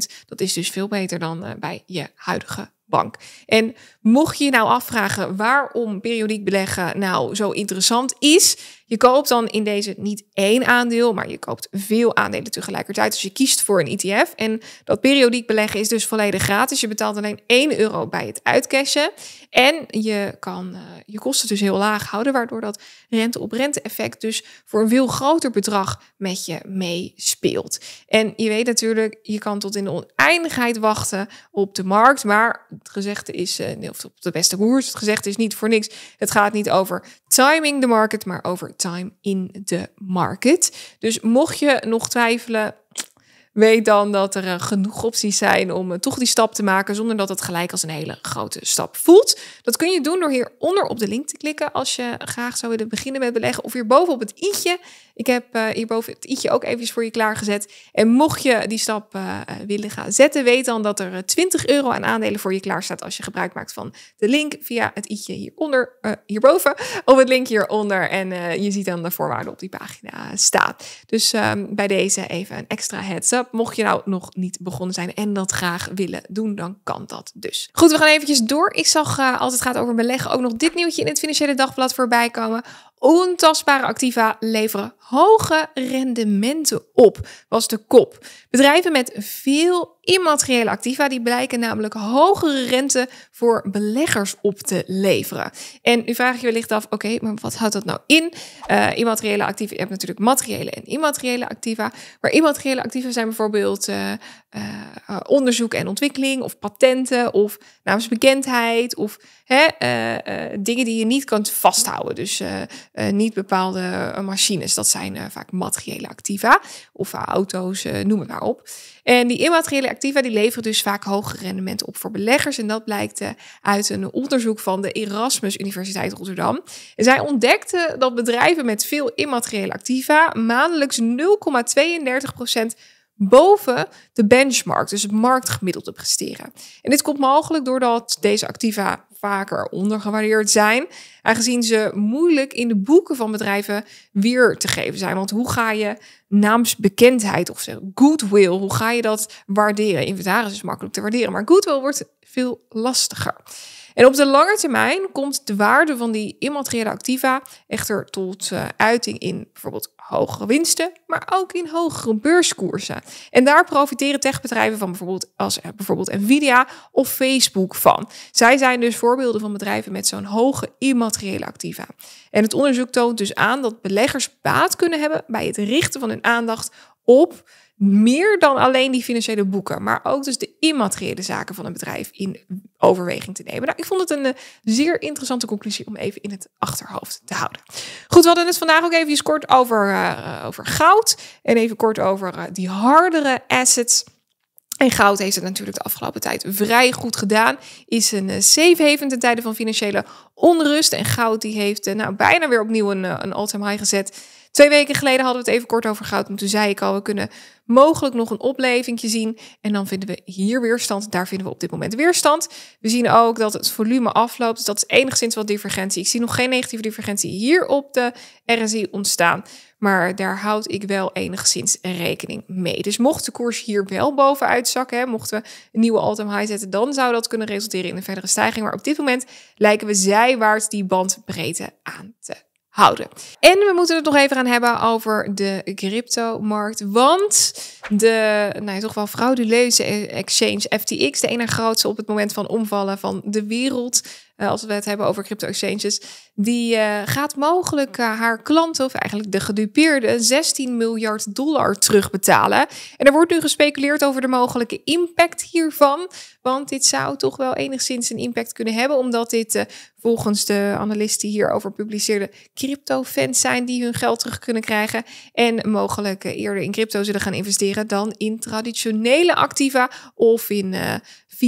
3,75 Dat is dus veel beter dan bij je huis huidige bank. En mocht je je nou afvragen waarom periodiek beleggen nou zo interessant is, je koopt dan in deze niet één aandeel, maar je koopt veel aandelen tegelijkertijd. Dus je kiest voor een ETF. En dat periodiek beleggen is dus volledig gratis. Je betaalt alleen 1 euro bij het uitcashen. En je kan eh, je kosten dus heel laag houden, waardoor dat rente-op-rente effect dus voor een veel groter bedrag met je meespeelt. En je weet natuurlijk, je kan tot in de oneindigheid wachten op de markt, maar het gezegd is, eh, of op de beste koers, het gezegd is niet voor niks. Het gaat niet over timing de market, maar over time in de market. Dus mocht je nog twijfelen, weet dan dat er eh, genoeg opties zijn om eh, toch die stap te maken zonder dat het gelijk als een hele grote stap voelt. Dat kun je doen door hieronder op de link te klikken als je graag zou willen beginnen met beleggen of hierboven op het i'tje ik heb eh, hierboven het i'tje ook even voor je klaargezet. En mocht je die stap eh, eh, willen gaan zetten, weet dan dat er 20 euro aan aandelen voor je klaar staat als je gebruik maakt van de link via het i'tje hieronder, hierboven of het link hieronder. En je ziet dan de voorwaarden op die pagina staan. Dus ehm, bij deze even een extra heads up. Mocht je nou nog niet begonnen zijn en dat graag willen doen, dan kan dat dus. Goed, we gaan eventjes door. Ik zag als het gaat over beleggen ook nog dit nieuwtje in het Financiële Dagblad voorbij komen. Ontastbare activa leveren hoge rendementen op, was de kop. Bedrijven met veel immateriële activa, die blijken namelijk hogere rente voor beleggers op te leveren. En nu vraag je wellicht af, oké, maar wat houdt dat nou in? Uh, immateriële activa, je hebt natuurlijk materiële en immateriële activa. Maar immateriële activa zijn bijvoorbeeld eh, eh, onderzoek en ontwikkeling of patenten of naamsbekendheid of hè, dingen die je niet kunt vasthouden. Dus niet bepaalde machines, dat zijn vaak materiële activa of auto's, noem het maar op. En die immateriële activa die leveren dus vaak hoger rendement op voor beleggers. En dat blijkt eh, uit een onderzoek van de Erasmus Universiteit Rotterdam. zij ontdekten dat bedrijven met veel immateriële activa maandelijks 0,32% boven de benchmark, dus het marktgemiddelde presteren. En dit komt mogelijk doordat deze activa vaker ondergewaardeerd zijn, aangezien ze moeilijk in de boeken van bedrijven weer te geven zijn. Want hoe ga je naamsbekendheid of goodwill, hoe ga je dat waarderen? Inventaris is makkelijk te waarderen, maar goodwill wordt veel lastiger. En op de lange termijn komt de waarde van die immateriële activa echter tot eh, uiting in bijvoorbeeld hogere winsten, maar ook in hogere beurskoersen. En daar profiteren techbedrijven van bijvoorbeeld als eh, bijvoorbeeld Nvidia of Facebook van. Zij zijn dus voorbeelden van bedrijven met zo'n hoge immateriële activa. En het onderzoek toont dus aan dat beleggers baat kunnen hebben bij het richten van hun aandacht op meer dan alleen die financiële boeken, maar ook dus de immateriële zaken van een bedrijf in overweging te nemen. Nou, ik vond het een eh, zeer interessante conclusie om even in het achterhoofd te houden. Goed, we hadden het vandaag ook even kort over, eh, over goud en even kort over eh, die hardere assets. En goud heeft het natuurlijk de afgelopen tijd vrij goed gedaan. Is een safe haven ten tijde van financiële onrust. En goud die heeft nou, bijna weer opnieuw een, een all-time high gezet. Twee weken geleden hadden we het even kort over gehad. toen zei ik al, we kunnen mogelijk nog een opleving zien. En dan vinden we hier weerstand. Daar vinden we op dit moment weerstand. We zien ook dat het volume afloopt. Dus dat is enigszins wat divergentie. Ik zie nog geen negatieve divergentie hier op de RSI ontstaan. Maar daar houd ik wel enigszins rekening mee. Dus mocht de koers hier wel bovenuit zakken, mochten we een nieuwe all-time high zetten, dan zou dat kunnen resulteren in een verdere stijging. Maar op dit moment lijken we zijwaarts die bandbreedte aan te houden. En we moeten het nog even gaan hebben over de cryptomarkt. Want de nou, toch wel frauduleuze e-, exchange FTX, de ene grootste op het moment van omvallen van de wereld, eh, als we het hebben over crypto exchanges, die eh, gaat mogelijk eh, haar klanten, of eigenlijk de gedupeerden, 16 miljard dollar terugbetalen. En er wordt nu gespeculeerd over de mogelijke impact hiervan. Want dit zou toch wel enigszins een impact kunnen hebben, omdat dit volgens de analisten die hierover publiceerde, crypto-fans zijn die hun geld terug kunnen krijgen en mogelijk eerder in crypto zullen gaan investeren dan in traditionele activa of in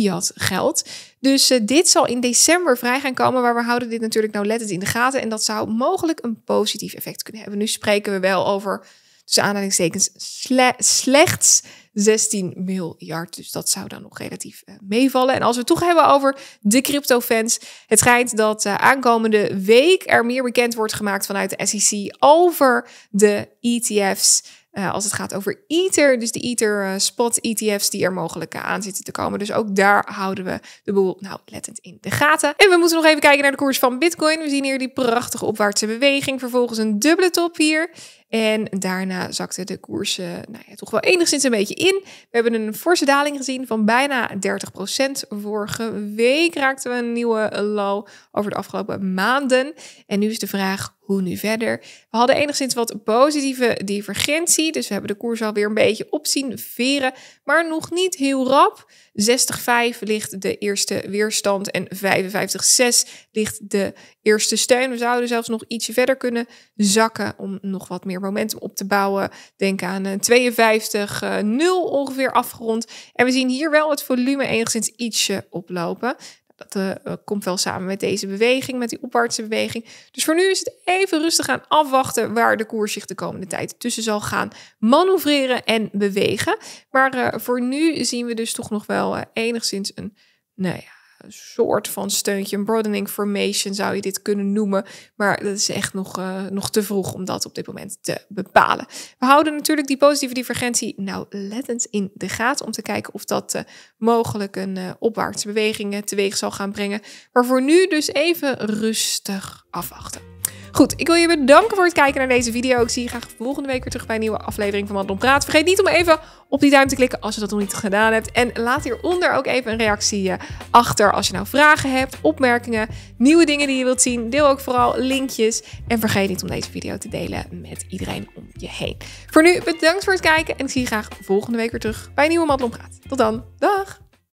fiat geld. Dus eh, dit zal in december vrij gaan komen, maar we houden dit natuurlijk nauwlettend in de gaten. En dat zou mogelijk een positief effect kunnen hebben. Nu spreken we wel over, tussen aanhalingstekens, sle slechts 16 miljard. Dus dat zou dan nog relatief eh, meevallen. En als we het toch hebben over de crypto-fans, Het schijnt dat eh, aankomende week er meer bekend wordt gemaakt vanuit de SEC over de ETF's. Eh, als het gaat over Ether, dus de Ether eh, spot ETF's die er mogelijk eh, aan zitten te komen. Dus ook daar houden we de boel nou lettend in de gaten. En we moeten nog even kijken naar de koers van Bitcoin. We zien hier die prachtige opwaartse beweging. Vervolgens een dubbele top hier. En daarna zakte de koersen nou toch wel enigszins een beetje in. We hebben een forse daling gezien van bijna 30%. Vorige week raakten we een nieuwe low over de afgelopen maanden. En nu is de vraag hoe nu verder. We hadden enigszins wat positieve divergentie. Dus we hebben de koers alweer een beetje op zien veren. Maar nog niet heel rap. 60,5 ligt de eerste weerstand. En 55,6 ligt de eerste steun. We zouden zelfs nog ietsje verder kunnen zakken om nog wat meer momentum op te bouwen. Denk aan een 52, uh, 0 ongeveer afgerond. En we zien hier wel het volume enigszins ietsje oplopen. Dat eh, eh, komt wel samen met deze beweging, met die opwaartse beweging. Dus voor nu is het even rustig aan afwachten waar de koers zich de komende tijd tussen zal gaan manoeuvreren en bewegen. Maar eh, voor nu zien we dus toch nog wel enigszins een, nou ja, soort van steuntje, een broadening formation zou je dit kunnen noemen. Maar dat is echt nog, eh, nog te vroeg om dat op dit moment te bepalen. We houden natuurlijk die positieve divergentie nauwlettend in de gaten om te kijken of dat eh, mogelijk een eh, opwaartse beweging teweeg zal gaan brengen. Maar voor nu dus even rustig afwachten. Goed, ik wil je bedanken voor het kijken naar deze video. Ik zie je graag volgende week weer terug bij een nieuwe aflevering van Madelon Praat. Vergeet niet om even op die duim te klikken als je dat nog niet gedaan hebt. En laat hieronder ook even een reactie eh, achter als je nou vragen hebt, opmerkingen, nieuwe dingen die je wilt zien. Deel ook vooral linkjes. En vergeet niet om deze video te delen met iedereen om je heen. Voor nu, bedankt voor het kijken en ik zie je graag volgende week weer terug bij een nieuwe Madelon Praat. Tot dan, dag!